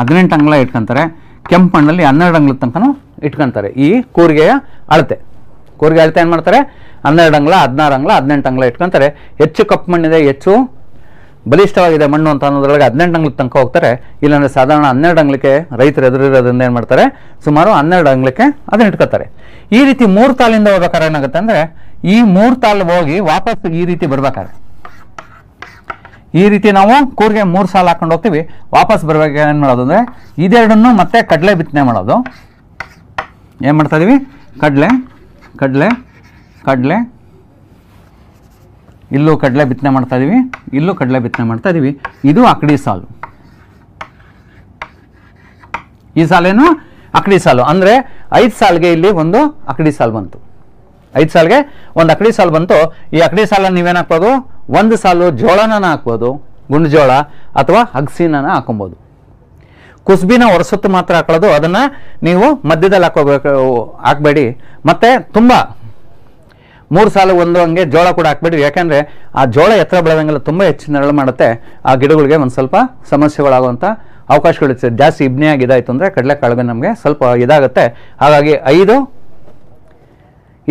ಹದಿನೆಂಟು ಅಂಗ್ಲ ಇಟ್ಕೊಂತಾರೆ ಕೆಂಪು ಮಣ್ಣಲ್ಲಿ ಹನ್ನೆರಡು ಅಂಗ್ಲದ ತನಕ ಇಟ್ಕೊಂತಾರೆ ಈ ಕೂರಿಗೆಯ ಅಳತೆ ಕೂರಿಗೆ ಅಳತೆ ಏನು ಮಾಡ್ತಾರೆ ಹನ್ನೆರಡು ಅಂಗ್ಲ ಹದಿನಾರು ಅಂಗ್ಲ ಹದಿನೆಂಟು ಅಂಗ್ಲ ಇಟ್ಕೊಂತಾರೆ ಹೆಚ್ಚು ಕಪ್ಪು ಮಣ್ಣಿದೆ ಹೆಚ್ಚು ಬಲಿಷ್ಠವಾಗಿದೆ ಮಣ್ಣು ಅಂತ ಅನ್ನೋದ್ರೊಳಗೆ ಹದಿನೆಂಟು ಅಂಗ್ಲಕ್ಕೆ ತನಕ ಹೋಗ್ತಾರೆ ಇಲ್ಲಾಂದರೆ ಸಾಧಾರಣ ಹನ್ನೆರಡು ಅಂಗ್ಲಿಕ್ಕೆ ರೈತರು ಎದುರಿರೋದ್ರಿಂದ ಏನು ಮಾಡ್ತಾರೆ ಸುಮಾರು ಹನ್ನೆರಡು ಅಂಗ್ಲಿಕ್ಕೆ ಅದನ್ನ ಇಟ್ಕೋತಾರೆ ಈ ರೀತಿ ಮೂರು ತಾಲಿಂದ ಹೋಗ್ಬೇಕಾದ್ರೆ ಏನಾಗುತ್ತೆ ಅಂದರೆ ಈ ಮೂರು ತಾಲು ಹೋಗಿ ವಾಪಸ್ ಈ ರೀತಿ ಬರ್ಬೇಕಾದ್ರೆ ಈ ರೀತಿ ನಾವು ಕೂರ್ಗೆ ಮೂರು ಸಾಲು ಹಾಕೊಂಡು ಹೋಗ್ತೀವಿ ವಾಪಸ್ ಬರುವಾಗ ಏನು ಮಾಡೋದು ಅಂದರೆ ಇದೆರಡನ್ನು ಮತ್ತೆ ಕಡಲೆ ಬಿತ್ತನೆ ಮಾಡೋದು ಏನು ಮಾಡ್ತಾಯಿದ್ದೀವಿ ಕಡಲೆ ಕಡಲೆ ಕಡಲೆ ಇಲ್ಲೂ ಕಡಲೆ ಬಿತ್ತನೆ ಮಾಡ್ತಾ ಇದ್ದೀವಿ ಇಲ್ಲೂ ಕಡಲೆ ಬಿತ್ತನೆ ಮಾಡ್ತಾ ಮಾಡ್ತಾಯಿದ್ದೀವಿ ಇದು ಅಕಡಿ ಸಾಲು ಈ ಸಾಲೇನು ಅಕಡಿ ಸಾಲು ಅಂದರೆ ಐದು ಸಾಲಿಗೆ ಇಲ್ಲಿ ಒಂದು ಅಕಡಿ ಸಾಲು ಬಂತು ಐದು ಸಾಲಿಗೆ ಒಂದು ಅಕಡಿ ಸಾಲು ಬಂತು ಈ ಅಕಡಿ ಸಾಲನ್ನು ನೀವೇನಾಗ್ಬೋದು ಒಂದು ಸಾಲು ಜೋಳನ ಹಾಕ್ಬೋದು ಜೋಳ ಅಥವಾ ಹಗ್ಸಿನ ಹಾಕೊಬೋದು ಕುಸ್ಬಿನ ಹೊರಸೊತ್ತು ಮಾತ್ರ ಹಾಕೊಳ್ಳೋದು ಅದನ್ನು ನೀವು ಮಧ್ಯದಲ್ಲಿ ಹಾಕೋಬೇಕು ಹಾಕಬೇಡಿ ಮತ್ತು ತುಂಬ ಮೂರು ಸಾಲು ಒಂದು ಹಂಗೆ ಜೋಳ ಕೂಡ ಹಾಕಬೇಡಿ ಯಾಕೆಂದರೆ ಆ ಜೋಳ ಎತ್ತರ ಬೆಳೆದಂಗೆಲ್ಲ ತುಂಬ ಹೆಚ್ಚಿನ ನೆರಳು ಮಾಡುತ್ತೆ ಆ ಗಿಡಗಳಿಗೆ ಒಂದು ಸ್ವಲ್ಪ ಸಮಸ್ಯೆಗಳಾಗುವಂಥ ಅವಕಾಶಗಳು ಜಾಸ್ತಿ ಇಬ್ನಿಯಾಗಿ ಇದಾಯಿತು ಅಂದರೆ ಕಾಳುಗೆ ನಮಗೆ ಸ್ವಲ್ಪ ಇದಾಗುತ್ತೆ ಹಾಗಾಗಿ ಐದು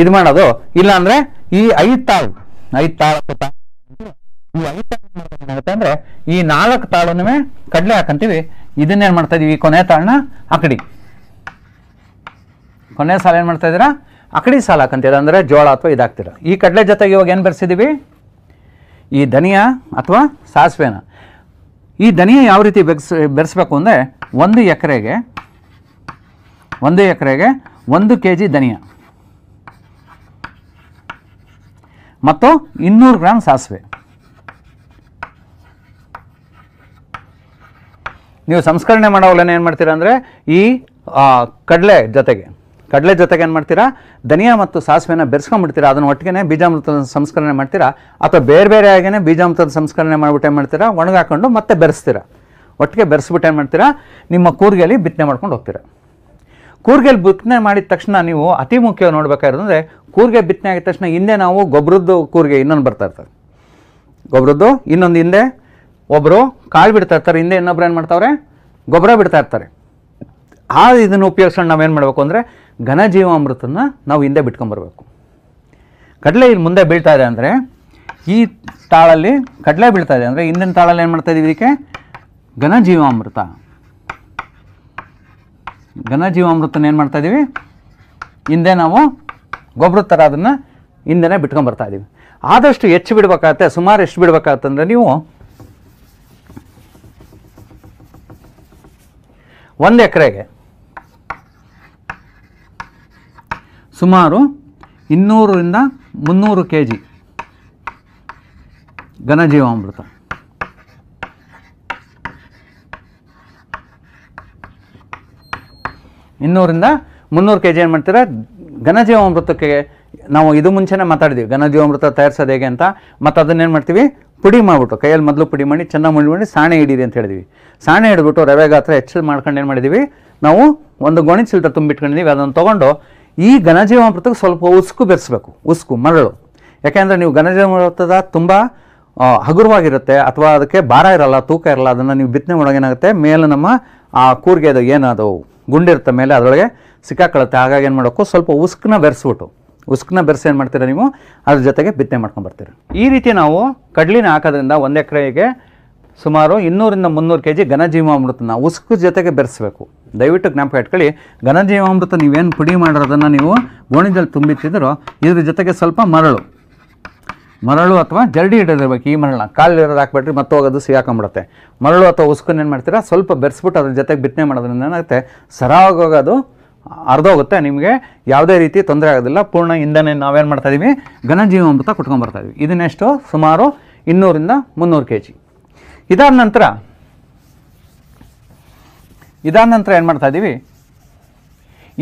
ಇದು ಮಾಡೋದು ಇಲ್ಲಾಂದರೆ ಈ ಐದು ತಾಳು ಐದು ತಾಳು ಈ ಅಂದ್ರೆ ಈ ನಾಲ್ಕು ತಾಳನವೇ ಕಡಲೆ ಹಾಕಂತೀವಿ ಇದನ್ನೇನು ಮಾಡ್ತಾ ಇದೀವಿ ಈ ಕೊನೆ ತಾಳನ್ನ ಅಕಡಿ ಕೊನೆ ಸಾಲ ಏನು ಮಾಡ್ತಾ ಇದ್ದೀರಾ ಅಕಡಿ ಸಾಲ ಹಾಕಂತೀರ ಅಂದ್ರೆ ಜೋಳ ಅಥವಾ ಇದಾಗ್ತೀರ ಈ ಕಡಲೆ ಜೊತೆಗೆ ಇವಾಗ ಏನು ಬೆರೆಸಿದ್ದೀವಿ ಈ ಧನಿಯಾ ಅಥವಾ ಸಾಸಿವೆನ ಈ ಧನಿಯಾ ಯಾವ ರೀತಿ ಬೆಗ್ಸ್ ಬೆರೆಸ್ಬೇಕು ಅಂದ್ರೆ ಒಂದು ಎಕರೆಗೆ ಒಂದು ಎಕರೆಗೆ ಒಂದು ಕೆ ಜಿ ಧನಿಯಾ ಮತ್ತು ಇನ್ನೂರು ಗ್ರಾಮ್ ಸಾಸಿವೆ ನೀವು ಸಂಸ್ಕರಣೆ ಮಾಡೋವಾಗಲೇ ಏನು ಮಾಡ್ತೀರಾ ಅಂದರೆ ಈ ಕಡಲೆ ಜೊತೆಗೆ ಕಡಲೆ ಜೊತೆಗೆ ಏನು ಮಾಡ್ತೀರಾ ಧನಿಯಾ ಮತ್ತು ಸಾಸಿವೆನ ಬೆರೆಸ್ಕೊಂಡ್ಬಿಡ್ತೀರಾ ಅದನ್ನು ಒಟ್ಟಿಗೆ ಬೀಜಾಮೃತದ ಸಂಸ್ಕರಣೆ ಮಾಡ್ತೀರಾ ಅಥವಾ ಬೇರೆ ಬೇರೆ ಆಗಿನೇ ಬೀಜಾಮೃತದ ಸಂಸ್ಕರಣೆ ಮಾಡಿಬಿಟ್ಟು ಏನು ಮಾಡ್ತೀರಾ ಒಣಗಾಕೊಂಡು ಮತ್ತೆ ಬೆರೆಸ್ತೀರಾ ಒಟ್ಟಿಗೆ ಬೆರೆಸ್ಬಿಟ್ಟು ಏನು ಮಾಡ್ತೀರಾ ನಿಮ್ಮ ಕೂರಿಗೆಯಲ್ಲಿ ಬಿತ್ತನೆ ಮಾಡ್ಕೊಂಡು ಹೋಗ್ತೀರಾ ಕೂರ್ಗೆಲಿ ಬಿತ್ತನೆ ಮಾಡಿದ ತಕ್ಷಣ ನೀವು ಅತಿ ಮುಖ್ಯ ನೋಡ್ಬೇಕಾಗಿರೋದು ಅಂದರೆ ಕೂರ್ಗೆ ಬಿತ್ತನೆ ಆಗಿದ ತಕ್ಷಣ ಹಿಂದೆ ನಾವು ಗೊಬ್ಬರದ್ದು ಕೂರ್ಗೆ ಇನ್ನೊಂದು ಬರ್ತಾ ಇರ್ತಾರೆ ಗೊಬ್ಬರದ್ದು ಇನ್ನೊಂದು ಹಿಂದೆ ಒಬ್ಬರು ಕಾಳು ಬಿಡ್ತಾ ಇರ್ತಾರೆ ಹಿಂದೆ ಇನ್ನೊಬ್ರು ಏನು ಮಾಡ್ತಾವ್ರೆ ಗೊಬ್ಬರ ಬಿಡ್ತಾ ಇರ್ತಾರೆ ಆ ಇದನ್ನು ಉಪಯೋಗಿಸ್ಕೊಂಡು ನಾವೇನು ಮಾಡಬೇಕು ಅಂದರೆ ಘನ ಜೀವಾಮೃತನ ನಾವು ಹಿಂದೆ ಬಿಟ್ಕೊಂಬರ್ಬೇಕು ಕಡಲೆ ಇಲ್ಲಿ ಮುಂದೆ ಬೀಳ್ತಾ ಇದೆ ಅಂದರೆ ಈ ತಾಳಲ್ಲಿ ಕಡಲೆ ಬೀಳ್ತಾ ಇದೆ ಅಂದರೆ ಹಿಂದಿನ ತಾಳಲ್ಲಿ ಏನು ಮಾಡ್ತಾ ಇದೀವಿ ಇದಕ್ಕೆ ಘನ ಜೀವಾಮೃತ ಘನಜೀವಾಮೃತನ ಏನು ಮಾಡ್ತಾ ಇದ್ದೀವಿ ಹಿಂದೆ ನಾವು ಗೊಬ್ಬರ ಥರ ಅದನ್ನು ಹಿಂದೆನೇ ಬರ್ತಾ ಇದ್ದೀವಿ ಆದಷ್ಟು ಹೆಚ್ಚು ಬಿಡ್ಬೇಕಾಗತ್ತೆ ಸುಮಾರು ಎಷ್ಟು ಅಂದ್ರೆ ನೀವು ಒಂದು ಎಕರೆಗೆ ಸುಮಾರು ಇನ್ನೂರರಿಂದ ಮುನ್ನೂರು ಕೆ ಜಿ ಘನಜೀವಾಮೃತ ಇನ್ನೂರಿಂದ ಮುನ್ನೂರು ಕೆ ಜಿ ಏನು ಮಾಡ್ತೀರಾ ಅಮೃತಕ್ಕೆ ನಾವು ಇದು ಮುಂಚೆನೇ ಮಾತಾಡಿದ್ದೀವಿ ಅಮೃತ ತಯಾರಿಸೋದು ಹೇಗೆ ಅಂತ ಮತ್ತು ಅದನ್ನೇನು ಮಾಡ್ತೀವಿ ಪುಡಿ ಮಾಡಿಬಿಟ್ಟು ಕೈಯಲ್ಲಿ ಮೊದಲು ಪುಡಿ ಮಾಡಿ ಚೆನ್ನಾಗಿ ಮುಳ್ಳಿ ಮಾಡಿ ಸಾಣೆ ಹಿಡೀರಿ ಅಂತ ಹೇಳಿದ್ವಿ ಸಾಣೆ ಹಿಡ್ಬಿಟ್ಟು ರವೆ ಗಾತ್ರ ಹೆಚ್ಚು ಮಾಡ್ಕೊಂಡು ಏನು ಮಾಡಿದ್ದೀವಿ ನಾವು ಒಂದು ಗೋಣಿಸಿಲ್ಟ ತುಂಬಿಟ್ಕೊಂಡಿದ್ದೀವಿ ಅದನ್ನು ತೊಗೊಂಡು ಈ ಅಮೃತಕ್ಕೆ ಸ್ವಲ್ಪ ಉಸುಕು ಬೆರೆಸ್ಬೇಕು ಉಸುಕು ಮರಳು ಯಾಕೆಂದರೆ ನೀವು ಘನಜೀವಾಮೃತದ ತುಂಬ ಹಗುರವಾಗಿರುತ್ತೆ ಅಥವಾ ಅದಕ್ಕೆ ಭಾರ ಇರಲ್ಲ ತೂಕ ಇರಲ್ಲ ಅದನ್ನು ನೀವು ಬಿತ್ತನೆ ಏನಾಗುತ್ತೆ ಮೇಲೆ ನಮ್ಮ ಆ ಕೂರ್ಗೆ ಅದು ಏನದು ಗುಂಡಿರುತ್ತೆ ಮೇಲೆ ಅದರೊಳಗೆ ಸಿಕ್ಕಾಕೊಳ್ಳುತ್ತೆ ಹಾಗಾಗಿ ಏನು ಮಾಡಬೇಕು ಸ್ವಲ್ಪ ಉಸ್ಕನ್ನ ಬೆರೆಸ್ಬಿಟ್ಟು ಉಸ್ಕನ್ನ ಬೆರೆಸಿ ಏನು ಮಾಡ್ತೀರಾ ನೀವು ಅದ್ರ ಜೊತೆಗೆ ಬಿತ್ತನೆ ಮಾಡ್ಕೊಂಡು ಬರ್ತೀರಿ ಈ ರೀತಿ ನಾವು ಕಡ್ಲಿನ ಹಾಕೋದ್ರಿಂದ ಒಂದು ಎಕರೆಗೆ ಸುಮಾರು ಇನ್ನೂರಿಂದ ಮುನ್ನೂರು ಕೆ ಜಿ ಘನಜೀವಾಮೃತನ ಉಸ್ಕು ಜೊತೆಗೆ ಬೆರೆಸ್ಬೇಕು ದಯವಿಟ್ಟು ಜ್ಞಾಪಕ ಇಟ್ಕೊಳ್ಳಿ ಘನಜೀವಾಮೃತ ನೀವೇನು ಪುಡಿ ಮಾಡಿರೋದನ್ನು ನೀವು ಗೋಣಿದಲ್ಲಿ ತುಂಬಿತ್ತಿದ್ರು ಇದ್ರ ಜೊತೆಗೆ ಸ್ವಲ್ಪ ಮರಳು ಮರಳು ಅಥವಾ ಜರಡಿ ಹಿಡಿದಿರ್ಬೇಕು ಈ ಮರಳನ್ನ ಕಾಲು ಇರೋದು ಹಾಕ್ಬಿಟ್ರಿ ಮತ್ತೆ ಹೋಗೋದು ಸಿಗಾಕೊಂಬಿಡುತ್ತೆ ಮರಳು ಅಥವಾ ಉಸ್ಕನ್ನ ಏನು ಮಾಡ್ತೀರಾ ಸ್ವಲ್ಪ ಬೆರೆಸ್ಬಿಟ್ಟು ಅದ್ರ ಜೊತೆಗೆ ಬಿತ್ತನೆ ಮಾಡೋದ್ರಿಂದ ಏನಾಗುತ್ತೆ ಸರಾಗೋಗೋದು ಅರ್ಧ ಅರ್ಧೋಗುತ್ತೆ ನಿಮಗೆ ಯಾವುದೇ ರೀತಿ ತೊಂದರೆ ಆಗೋದಿಲ್ಲ ಪೂರ್ಣ ಇಂಧನ ನಾವೇನು ಮಾಡ್ತಾಯಿದ್ದೀವಿ ಕುಟ್ಕೊಂಡ್ಬರ್ತಾ ಕುಟ್ಕೊಂಬರ್ತಾಯಿದ್ವಿ ಇದನ್ನೆಷ್ಟು ಸುಮಾರು ಇನ್ನೂರಿಂದ ಮುನ್ನೂರು ಕೆ ಜಿ ಇದಾದ ನಂತರ ಇದಾದ ನಂತರ ಏನು ಮಾಡ್ತಾಯಿದ್ದೀವಿ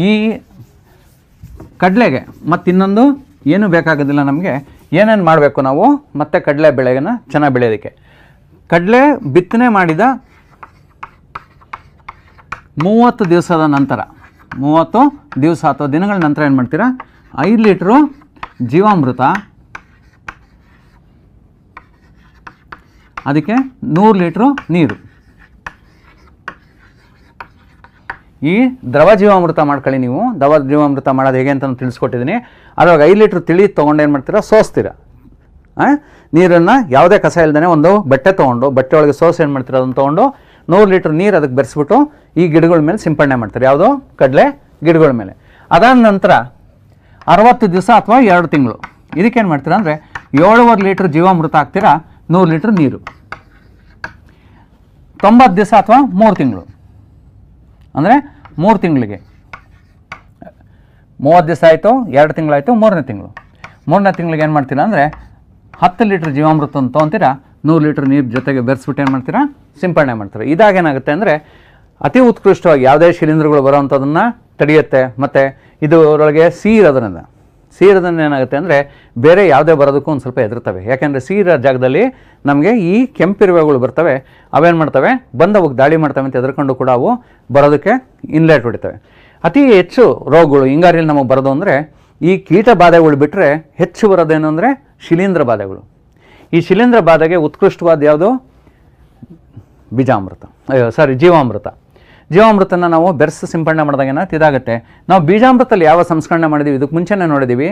ಈ ಕಡಲೆಗೆ ಮತ್ತಿನ್ನೊಂದು ಏನು ಬೇಕಾಗೋದಿಲ್ಲ ನಮಗೆ ಏನೇನು ಮಾಡಬೇಕು ನಾವು ಮತ್ತೆ ಕಡಲೆ ಬೆಳೆಯನ್ನು ಚೆನ್ನಾಗಿ ಬೆಳೆಯೋದಕ್ಕೆ ಕಡಲೆ ಬಿತ್ತನೆ ಮಾಡಿದ ಮೂವತ್ತು ದಿವಸದ ನಂತರ ಮೂವತ್ತು ದಿವಸ ಅಥವಾ ದಿನಗಳ ನಂತರ ಏನು ಮಾಡ್ತೀರಾ ಐದು ಲೀಟ್ರು ಜೀವಾಮೃತ ಅದಕ್ಕೆ ನೂರು ಲೀಟ್ರು ನೀರು ಈ ದ್ರವ ಜೀವಾಮೃತ ಮಾಡ್ಕೊಳ್ಳಿ ನೀವು ದ್ರವ ಜೀವಾಮೃತ ಮಾಡೋದು ಹೇಗೆ ಅಂತ ತಿಳಿಸ್ಕೊಟ್ಟಿದ್ದೀನಿ ಅದ್ರಾಗ ಐದು ಲೀಟ್ರ್ ತಿಳಿ ತೊಗೊಂಡು ಏನು ಮಾಡ್ತೀರಾ ಸೋಸ್ತೀರಾ ನೀರನ್ನು ಯಾವುದೇ ಕಸ ಇಲ್ದೇ ಒಂದು ಬಟ್ಟೆ ತೊಗೊಂಡು ಬಟ್ಟೆ ಒಳಗೆ ಸೋಸ್ ಏನು ಮಾಡ್ತೀರ ಅದನ್ನು ತೊಗೊಂಡು ನೂರು ಲೀಟ್ರ್ ನೀರು ಅದಕ್ಕೆ ಬೆರೆಸ್ಬಿಟ್ಟು ಈ ಗಿಡಗಳ ಮೇಲೆ ಸಿಂಪಡಣೆ ಮಾಡ್ತಾರೆ ಯಾವುದೋ ಕಡಲೆ ಗಿಡಗಳ ಮೇಲೆ ಅದಾದ ನಂತರ ಅರವತ್ತು ದಿವಸ ಅಥವಾ ಎರಡು ತಿಂಗಳು ಇದಕ್ಕೇನು ಮಾಡ್ತೀರಾ ಅಂದರೆ ಏಳುವರೆ ಲೀಟ್ರ್ ಜೀವಾಮೃತ ಹಾಕ್ತೀರಾ ನೂರು ಲೀಟ್ರ್ ನೀರು ತೊಂಬತ್ತು ದಿವಸ ಅಥವಾ ಮೂರು ತಿಂಗಳು ಅಂದರೆ ಮೂರು ತಿಂಗಳಿಗೆ ಮೂವತ್ತು ದಿವಸ ಆಯಿತು ಎರಡು ತಿಂಗಳಾಯಿತು ಮೂರನೇ ತಿಂಗಳು ಮೂರನೇ ತಿಂಗಳಿಗೆ ಏನು ಮಾಡ್ತೀರಾ ಅಂದರೆ ಹತ್ತು ಲೀಟ್ರ್ ಜೀವಾಮೃತ ಅಂತ ತೊಗೊತೀರಾ ನೂರು ಲೀಟ್ರ್ ನೀರು ಜೊತೆಗೆ ಬೆರೆಸ್ಬಿಟ್ಟು ಏನು ಮಾಡ್ತೀರಾ ಸಿಂಪಡಣೆ ಮಾಡ್ತೀರಾ ಇದಾಗೇನಾಗುತ್ತೆ ಅಂದರೆ ಅತಿ ಉತ್ಕೃಷ್ಟವಾಗಿ ಯಾವುದೇ ಶಿಲೀಂಧ್ರಗಳು ಬರೋವಂಥದನ್ನು ತಡೆಯುತ್ತೆ ಮತ್ತು ಇದರೊಳಗೆ ಸಿ ಇರೋದ್ರಿಂದ ಸೀರದನ್ನ ಏನಾಗುತ್ತೆ ಅಂದರೆ ಬೇರೆ ಯಾವುದೇ ಬರೋದಕ್ಕೂ ಒಂದು ಸ್ವಲ್ಪ ಎದುರ್ತವೆ ಯಾಕೆಂದರೆ ಸೀರ ಜಾಗದಲ್ಲಿ ನಮಗೆ ಈ ಕೆಂಪಿರುವೆಗಳು ಬರ್ತವೆ ಅವೇನು ಮಾಡ್ತವೆ ಬಂದವಾಗ ದಾಳಿ ಮಾಡ್ತವೆ ಅಂತ ಎದುರ್ಕೊಂಡು ಕೂಡ ಅವು ಬರೋದಕ್ಕೆ ಇನ್ಲೆಟ್ ಹೊಡಿತವೆ ಅತಿ ಹೆಚ್ಚು ರೋಗಗಳು ಹಿಂಗಾರಿಯಲ್ಲಿ ನಮಗೆ ಬರೋದು ಅಂದರೆ ಈ ಕೀಟ ಬಾಧೆಗಳು ಬಿಟ್ಟರೆ ಹೆಚ್ಚು ಬರೋದೇನು ಅಂದರೆ ಶಿಲೀಂಧ್ರ ಬಾಧೆಗಳು ಈ ಶಿಲೀಂಧ್ರ ಬಾಧೆಗೆ ಉತ್ಕೃಷ್ಟವಾದ ಯಾವುದು ಬೀಜಾಮೃತ ಸಾರಿ ಜೀವಾಮೃತ ಜೀವಾಮೃತನ ನಾವು ಬೆರ್ಸು ಸಿಂಪಡಣೆ ಮಾಡಿದಾಗ ಇದಾಗುತ್ತೆ ನಾವು ಬೀಜಾಮೃತದಲ್ಲಿ ಯಾವ ಸಂಸ್ಕರಣೆ ಮಾಡಿದ್ದೀವಿ ಇದಕ್ಕೆ ಮುಂಚೆನೇ ನೋಡಿದ್ದೀವಿ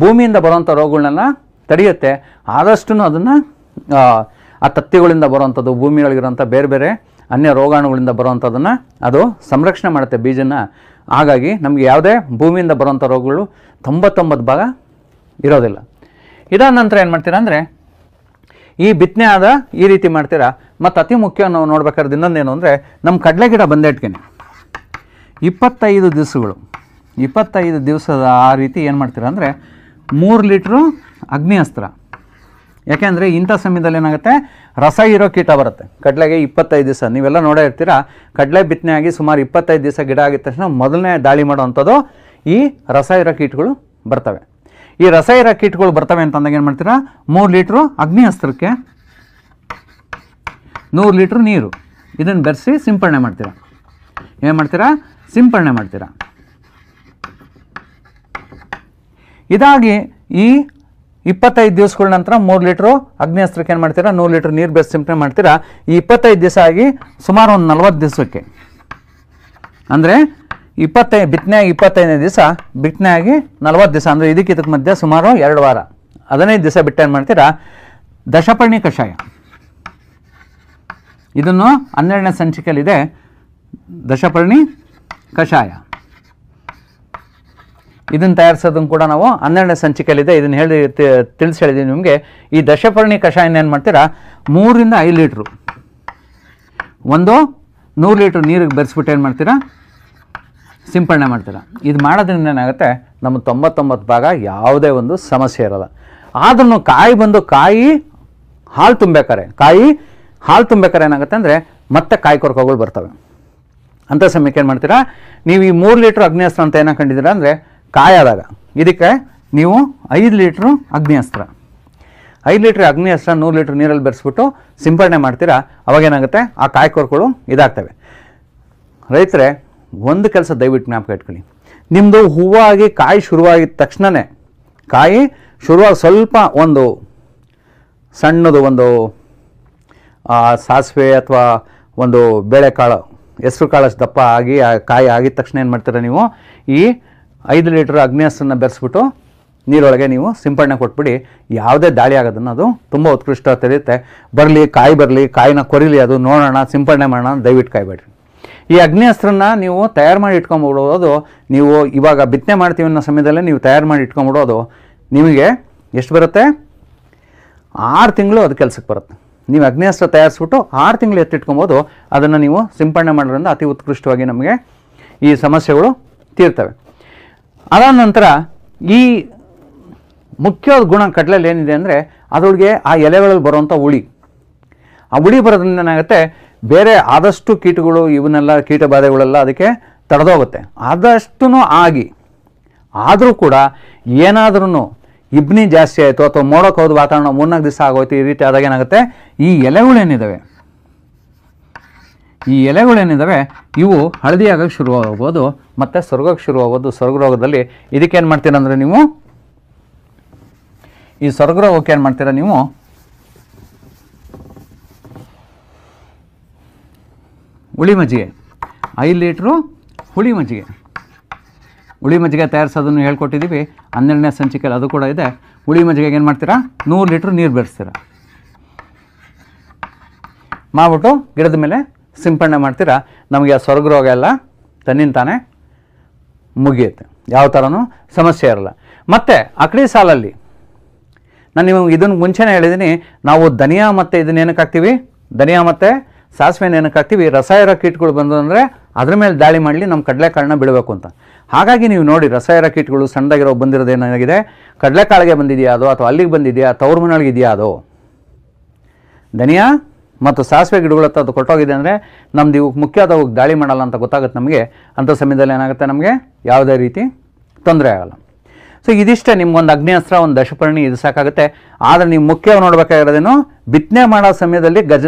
ಭೂಮಿಯಿಂದ ಬರುವಂಥ ರೋಗಗಳನ್ನೆಲ್ಲ ತಡೆಯುತ್ತೆ ಆದಷ್ಟು ಅದನ್ನು ಆ ತತ್ತಿಗಳಿಂದ ಬರುವಂಥದ್ದು ಭೂಮಿಯೊಳಗಿರೋಂಥ ಬೇರೆ ಬೇರೆ ಅನ್ಯ ರೋಗಾಣುಗಳಿಂದ ಬರುವಂಥದ್ದನ್ನು ಅದು ಸಂರಕ್ಷಣೆ ಮಾಡುತ್ತೆ ಬೀಜನ ಹಾಗಾಗಿ ನಮಗೆ ಯಾವುದೇ ಭೂಮಿಯಿಂದ ಬರುವಂಥ ರೋಗಗಳು ತೊಂಬತ್ತೊಂಬತ್ತು ಭಾಗ ಇರೋದಿಲ್ಲ ಇದಾದ ನಂತರ ಏನು ಮಾಡ್ತೀರಾ ಅಂದರೆ ಈ ಬಿತ್ತನೆ ಆದ ಈ ರೀತಿ ಮಾಡ್ತೀರಾ ಮತ್ತು ಅತಿ ಮುಖ್ಯ ನಾವು ನೋಡ್ಬೇಕಾದ್ರೆ ಇನ್ನೊಂದೇನು ಅಂದರೆ ನಮ್ಮ ಕಡಲೆ ಗಿಡ ಬಂದೆಟ್ಕೇನೆ ಇಪ್ಪತ್ತೈದು ದಿವಸಗಳು ಇಪ್ಪತ್ತೈದು ದಿವಸದ ಆ ರೀತಿ ಏನು ಮಾಡ್ತೀರಾ ಅಂದರೆ ಮೂರು ಲೀಟ್ರು ಅಗ್ನಿ ಅಸ್ತ್ರ ಯಾಕೆಂದರೆ ಇಂಥ ಸಮಯದಲ್ಲಿ ಏನಾಗುತ್ತೆ ರಸ ಇರೋ ಕೀಟ ಬರುತ್ತೆ ಕಡಲೆಗೆ ಇಪ್ಪತ್ತೈದು ದಿವಸ ನೀವೆಲ್ಲ ನೋಡೇ ಇರ್ತೀರಾ ಕಡಲೆ ಬಿತ್ತನೆ ಆಗಿ ಸುಮಾರು ಇಪ್ಪತ್ತೈದು ದಿವಸ ಗಿಡ ಆಗಿದ ತಕ್ಷಣ ಮೊದಲನೇ ದಾಳಿ ಮಾಡುವಂಥದ್ದು ಈ ರಸ ಇರೋ ಕೀಟಗಳು ಬರ್ತವೆ ಈ ರಸಾಯನ ಕೀಟ್ಗಳು ಬರ್ತವೆ ಅಂತಂದಾಗ ಏನು ಮಾಡ್ತೀರಾ ಮೂರು ಲೀಟ್ರು ಅಸ್ತ್ರಕ್ಕೆ ನೂರು ಲೀಟ್ರ್ ನೀರು ಇದನ್ನು ಬೆರೆಸಿ ಸಿಂಪಡಣೆ ಮಾಡ್ತೀರಾ ಏನು ಮಾಡ್ತೀರಾ ಸಿಂಪಡಣೆ ಮಾಡ್ತೀರಾ ಇದಾಗಿ ಈ ಇಪ್ಪತ್ತೈದು ದಿವಸಗಳ ನಂತರ ಮೂರು ಲೀಟ್ರು ಅಗ್ನಿಹಸ್ತ್ರಕ್ಕೆ ಏನು ಮಾಡ್ತೀರಾ ನೂರು ಲೀಟ್ರ್ ನೀರು ಬೆರೆಸಿ ಸಿಂಪಡಣೆ ಮಾಡ್ತೀರಾ ಈ ಇಪ್ಪತ್ತೈದು ದಿವಸ ಆಗಿ ಸುಮಾರು ಒಂದು ನಲ್ವತ್ತು ದಿವಸಕ್ಕೆ ಅಂದರೆ ಇಪ್ಪತ್ತೈದು ಬಿತ್ತನೆಯಾಗಿ ಇಪ್ಪತ್ತೈದನೇ ದಿವಸ ಬಿತ್ತನೆಯಾಗಿ ನಲ್ವತ್ತು ದಿವಸ ಅಂದರೆ ಇದಕ್ಕೆ ಇದಕ್ಕೆ ಮಧ್ಯೆ ಸುಮಾರು ಎರಡು ವಾರ ಹದಿನೈದು ದಿವಸ ಬಿಟ್ಟೇನು ಮಾಡ್ತೀರಾ ದಶಪರ್ಣಿ ಕಷಾಯ ಇದನ್ನು ಹನ್ನೆರಡನೇ ಸಂಚಿಕೆಯಲ್ಲಿದೆ ದಶಪರ್ಣಿ ಕಷಾಯ ಇದನ್ನು ತಯಾರಿಸೋದನ್ನು ಕೂಡ ನಾವು ಹನ್ನೆರಡನೇ ಸಂಚಿಕೆಯಲ್ಲಿದೆ ಇದನ್ನು ಹೇಳಿ ತಿಳಿಸಿ ಹೇಳಿದ್ದೀವಿ ನಿಮಗೆ ಈ ದಶಪರ್ಣಿ ಕಷಾಯನ ಏನು ಮಾಡ್ತೀರಾ ಮೂರಿಂದ ಐದು ಲೀಟ್ರು ಒಂದು ನೂರು ಲೀಟ್ರ್ ನೀರಿಗೆ ಬೆರೆಸ್ಬಿಟ್ಟು ಏನು ಮಾಡ್ತೀರಾ ಸಿಂಪರಣೆ ಮಾಡ್ತೀರ ಇದು ಮಾಡೋದ್ರಿಂದ ಏನಾಗುತ್ತೆ ನಮ್ಮ ತೊಂಬತ್ತೊಂಬತ್ತು ಭಾಗ ಯಾವುದೇ ಒಂದು ಸಮಸ್ಯೆ ಇರಲ್ಲ ಆದ್ರೂ ಕಾಯಿ ಬಂದು ಕಾಯಿ ಹಾಲು ತುಂಬಬೇಕಾರೆ ಕಾಯಿ ಹಾಲು ತುಂಬೇಕಾರೆ ಏನಾಗುತ್ತೆ ಅಂದರೆ ಮತ್ತೆ ಕಾಯಿ ಕೊರಕಗಳು ಬರ್ತವೆ ಅಂತ ಸಮಯಕ್ಕೆ ಏನು ಮಾಡ್ತೀರಾ ನೀವು ಈ ಮೂರು ಲೀಟ್ರ್ ಅಗ್ನಿಯಸ್ತ್ರ ಅಂತ ಏನು ಕಂಡಿದ್ದೀರಾ ಅಂದರೆ ಕಾಯಾದಾಗ ಇದಕ್ಕೆ ನೀವು ಐದು ಲೀಟ್ರು ಅಗ್ನಿಯಸ್ತ್ರ ಐದು ಲೀಟ್ರ್ ಅಗ್ನಿಯಸ್ತ್ರ ನೂರು ಲೀಟ್ರ್ ನೀರಲ್ಲಿ ಬೆರೆಸ್ಬಿಟ್ಟು ಸಿಂಪರಣೆ ಮಾಡ್ತೀರಾ ಅವಾಗೇನಾಗುತ್ತೆ ಆ ಕಾಯಿ ಕೊರಕುಗಳು ಇದಾಗ್ತವೆ ರೈತರೆ ಒಂದು ಕೆಲಸ ದಯವಿಟ್ಟು ಜ್ಞಾಪಕ ಇಟ್ಕೊಳ್ಳಿ ನಿಮ್ಮದು ಹೂವಾಗಿ ಕಾಯಿ ಶುರುವಾಗಿದ್ದ ತಕ್ಷಣವೇ ಕಾಯಿ ಶುರುವಾಗಿ ಸ್ವಲ್ಪ ಒಂದು ಸಣ್ಣದು ಒಂದು ಸಾಸಿವೆ ಅಥವಾ ಒಂದು ಬೇಳೆಕಾಳು ಹೆಸ್ರು ಕಾಳಷ್ಟು ದಪ್ಪ ಆಗಿ ಕಾಯಿ ಆಗಿದ ತಕ್ಷಣ ಏನು ಮಾಡ್ತೀರ ನೀವು ಈ ಐದು ಲೀಟ್ರ್ ಅಗ್ನೇಸನ್ನು ಬೆರೆಸ್ಬಿಟ್ಟು ನೀರೊಳಗೆ ನೀವು ಸಿಂಪಡಣೆ ಕೊಟ್ಬಿಡಿ ಯಾವುದೇ ದಾಳಿ ಆಗೋದನ್ನು ಅದು ತುಂಬ ಉತ್ಕೃಷ್ಟ ತೆರೆಯುತ್ತೆ ಬರಲಿ ಕಾಯಿ ಬರಲಿ ಕಾಯಿನ ಕೊರಿಲಿ ಅದು ನೋಡೋಣ ಸಿಂಪಡಣೆ ಮಾಡೋಣ ದಯವಿಟ್ಟು ಕಾಯಬೇಡ್ರಿ ಈ ಅಗ್ನಿಯಸ್ತ್ರನ ನೀವು ತಯಾರು ಮಾಡಿ ಇಟ್ಕೊಂಬಿಡೋದು ನೀವು ಇವಾಗ ಬಿತ್ತನೆ ಮಾಡ್ತೀವಿ ಅನ್ನೋ ಸಮಯದಲ್ಲಿ ನೀವು ತಯಾರು ಮಾಡಿ ಇಟ್ಕೊಂಬಿಡೋದು ನಿಮಗೆ ಎಷ್ಟು ಬರುತ್ತೆ ಆರು ತಿಂಗಳು ಅದು ಕೆಲಸಕ್ಕೆ ಬರುತ್ತೆ ನೀವು ಅಸ್ತ್ರ ತಯಾರಿಸ್ಬಿಟ್ಟು ಆರು ತಿಂಗಳು ಎತ್ತಿಟ್ಕೊಬೋದು ಅದನ್ನು ನೀವು ಸಿಂಪಡಣೆ ಮಾಡೋದ್ರಿಂದ ಅತಿ ಉತ್ಕೃಷ್ಟವಾಗಿ ನಮಗೆ ಈ ಸಮಸ್ಯೆಗಳು ತೀರ್ತವೆ ಅದಾದ ನಂತರ ಈ ಮುಖ್ಯವಾದ ಗುಣ ಕಟ್ಲಲ್ಲಿ ಏನಿದೆ ಅಂದರೆ ಅದೊಳಗೆ ಆ ಎಲೆಗಳಲ್ಲಿ ಬರುವಂಥ ಹುಳಿ ಆ ಹುಳಿ ಬರೋದ್ರಿಂದ ಏನಾಗುತ್ತೆ ಬೇರೆ ಆದಷ್ಟು ಕೀಟಗಳು ಇವನ್ನೆಲ್ಲ ಕೀಟ ಅದಕ್ಕೆ ತಡೆದೋಗುತ್ತೆ ಆದಷ್ಟು ಆಗಿ ಆದರೂ ಕೂಡ ಏನಾದ್ರೂ ಇಬ್ನಿ ಜಾಸ್ತಿ ಆಯಿತು ಅಥವಾ ಮೋಡಕ್ಕೆ ಹೋದ ವಾತಾವರಣ ಮೂರ್ನಾಲ್ಕು ದಿವಸ ಆಗೋಯ್ತು ಈ ರೀತಿ ಆದಾಗ ಏನಾಗುತ್ತೆ ಈ ಎಲೆಗಳೇನಿದ್ದಾವೆ ಈ ಎಲೆಗಳೇನಿದ್ದಾವೆ ಇವು ಹಳದಿಯಾಗಕ್ಕೆ ಶುರು ಆಗ್ಬೋದು ಮತ್ತು ಸ್ವರ್ಗಕ್ಕೆ ಶುರು ಸ್ವರ್ಗ ರೋಗದಲ್ಲಿ ಇದಕ್ಕೇನು ಮಾಡ್ತೀರ ನೀವು ಈ ಸ್ವರ್ಗ ರೋಗಕ್ಕೆ ಏನು ಮಾಡ್ತೀರಾ ನೀವು ಹುಳಿ ಮಜ್ಜಿಗೆ ಐದು ಲೀಟ್ರು ಹುಳಿ ಮಜ್ಜಿಗೆ ಹುಳಿ ಮಜ್ಜಿಗೆ ತಯಾರಿಸೋದನ್ನು ಹೇಳ್ಕೊಟ್ಟಿದ್ದೀವಿ ಹನ್ನೆರಡನೇ ಸಂಚಿಕೆಯಲ್ಲಿ ಅದು ಕೂಡ ಇದೆ ಹುಳಿ ಮಜ್ಜಿಗೆಗೆ ಏನು ಮಾಡ್ತೀರಾ ನೂರು ಲೀಟ್ರ್ ನೀರು ಬೆರೆಸ್ತೀರ ಮಾಡಿಬಿಟ್ಟು ಗಿಡದ ಮೇಲೆ ಸಿಂಪಡಣೆ ಮಾಡ್ತೀರಾ ನಮಗೆ ಆ ಸ್ವರ್ಗ ರೋಗ ಎಲ್ಲ ತನ್ನಿಂದ ತಾನೇ ಮುಗಿಯುತ್ತೆ ಯಾವ ಥರನೂ ಸಮಸ್ಯೆ ಇರಲ್ಲ ಮತ್ತು ಅಕಡಿ ಸಾಲಲ್ಲಿ ನಾನು ನಿಮಗೆ ಇದನ್ನು ಮುಂಚೆನೇ ಹೇಳಿದ್ದೀನಿ ನಾವು ಧನಿಯಾ ಮತ್ತು ಇದನ್ನೇನಕ್ಕೆ ಹಾಕ್ತೀವಿ ಧನಿಯಾ ಮತ್ತು ಸಾಸಿವೆ ಏನಕ್ಕೆ ಹಾಕ್ತೀವಿ ರಸಾಯರ ಕೀಟಗಳು ಬಂದು ಅಂದರೆ ಅದ್ರ ಮೇಲೆ ದಾಳಿ ಮಾಡಲಿ ನಮ್ಮ ಕಡಲೆಕಾಳನ್ನ ಬಿಡಬೇಕು ಅಂತ ಹಾಗಾಗಿ ನೀವು ನೋಡಿ ರಸಾಯರ ಕೀಟಗಳು ಸಣ್ಣದಾಗಿರೋ ಬಂದಿರೋದು ಏನಾಗಿದೆ ಕಡಲೆಕಾಳಿಗೆ ಬಂದಿದೆಯಾ ಅದು ಅಥವಾ ಅಲ್ಲಿಗೆ ಬಂದಿದೆಯಾ ತವ್ರ ಇದೆಯಾ ಅದು ಧನಿಯಾ ಮತ್ತು ಸಾಸಿವೆ ಗಿಡಗಳ ಹತ್ರ ಅದು ಕೊಟ್ಟೋಗಿದೆ ಅಂದರೆ ನಮ್ದು ಇವು ಮುಖ್ಯ ದಾಳಿ ಮಾಡಲ್ಲ ಅಂತ ಗೊತ್ತಾಗುತ್ತೆ ನಮಗೆ ಅಂಥ ಸಮಯದಲ್ಲಿ ಏನಾಗುತ್ತೆ ನಮಗೆ ಯಾವುದೇ ರೀತಿ ತೊಂದರೆ ಆಗಲ್ಲ ಸೊ ಇದಿಷ್ಟೇ ನಿಮ್ಗೊಂದು ಅಗ್ನಿಯಸ್ತ್ರ ಒಂದು ದಶಪರ್ಣಿ ಇದು ಸಾಕಾಗುತ್ತೆ ಆದರೆ ನೀವು ಮುಖ್ಯವಾಗಿ ನೋಡಬೇಕಾಗಿರೋದೇನು ಬಿತ್ತನೆ ಮಾಡೋ ಸಮಯದಲ್ಲಿ ಗಜ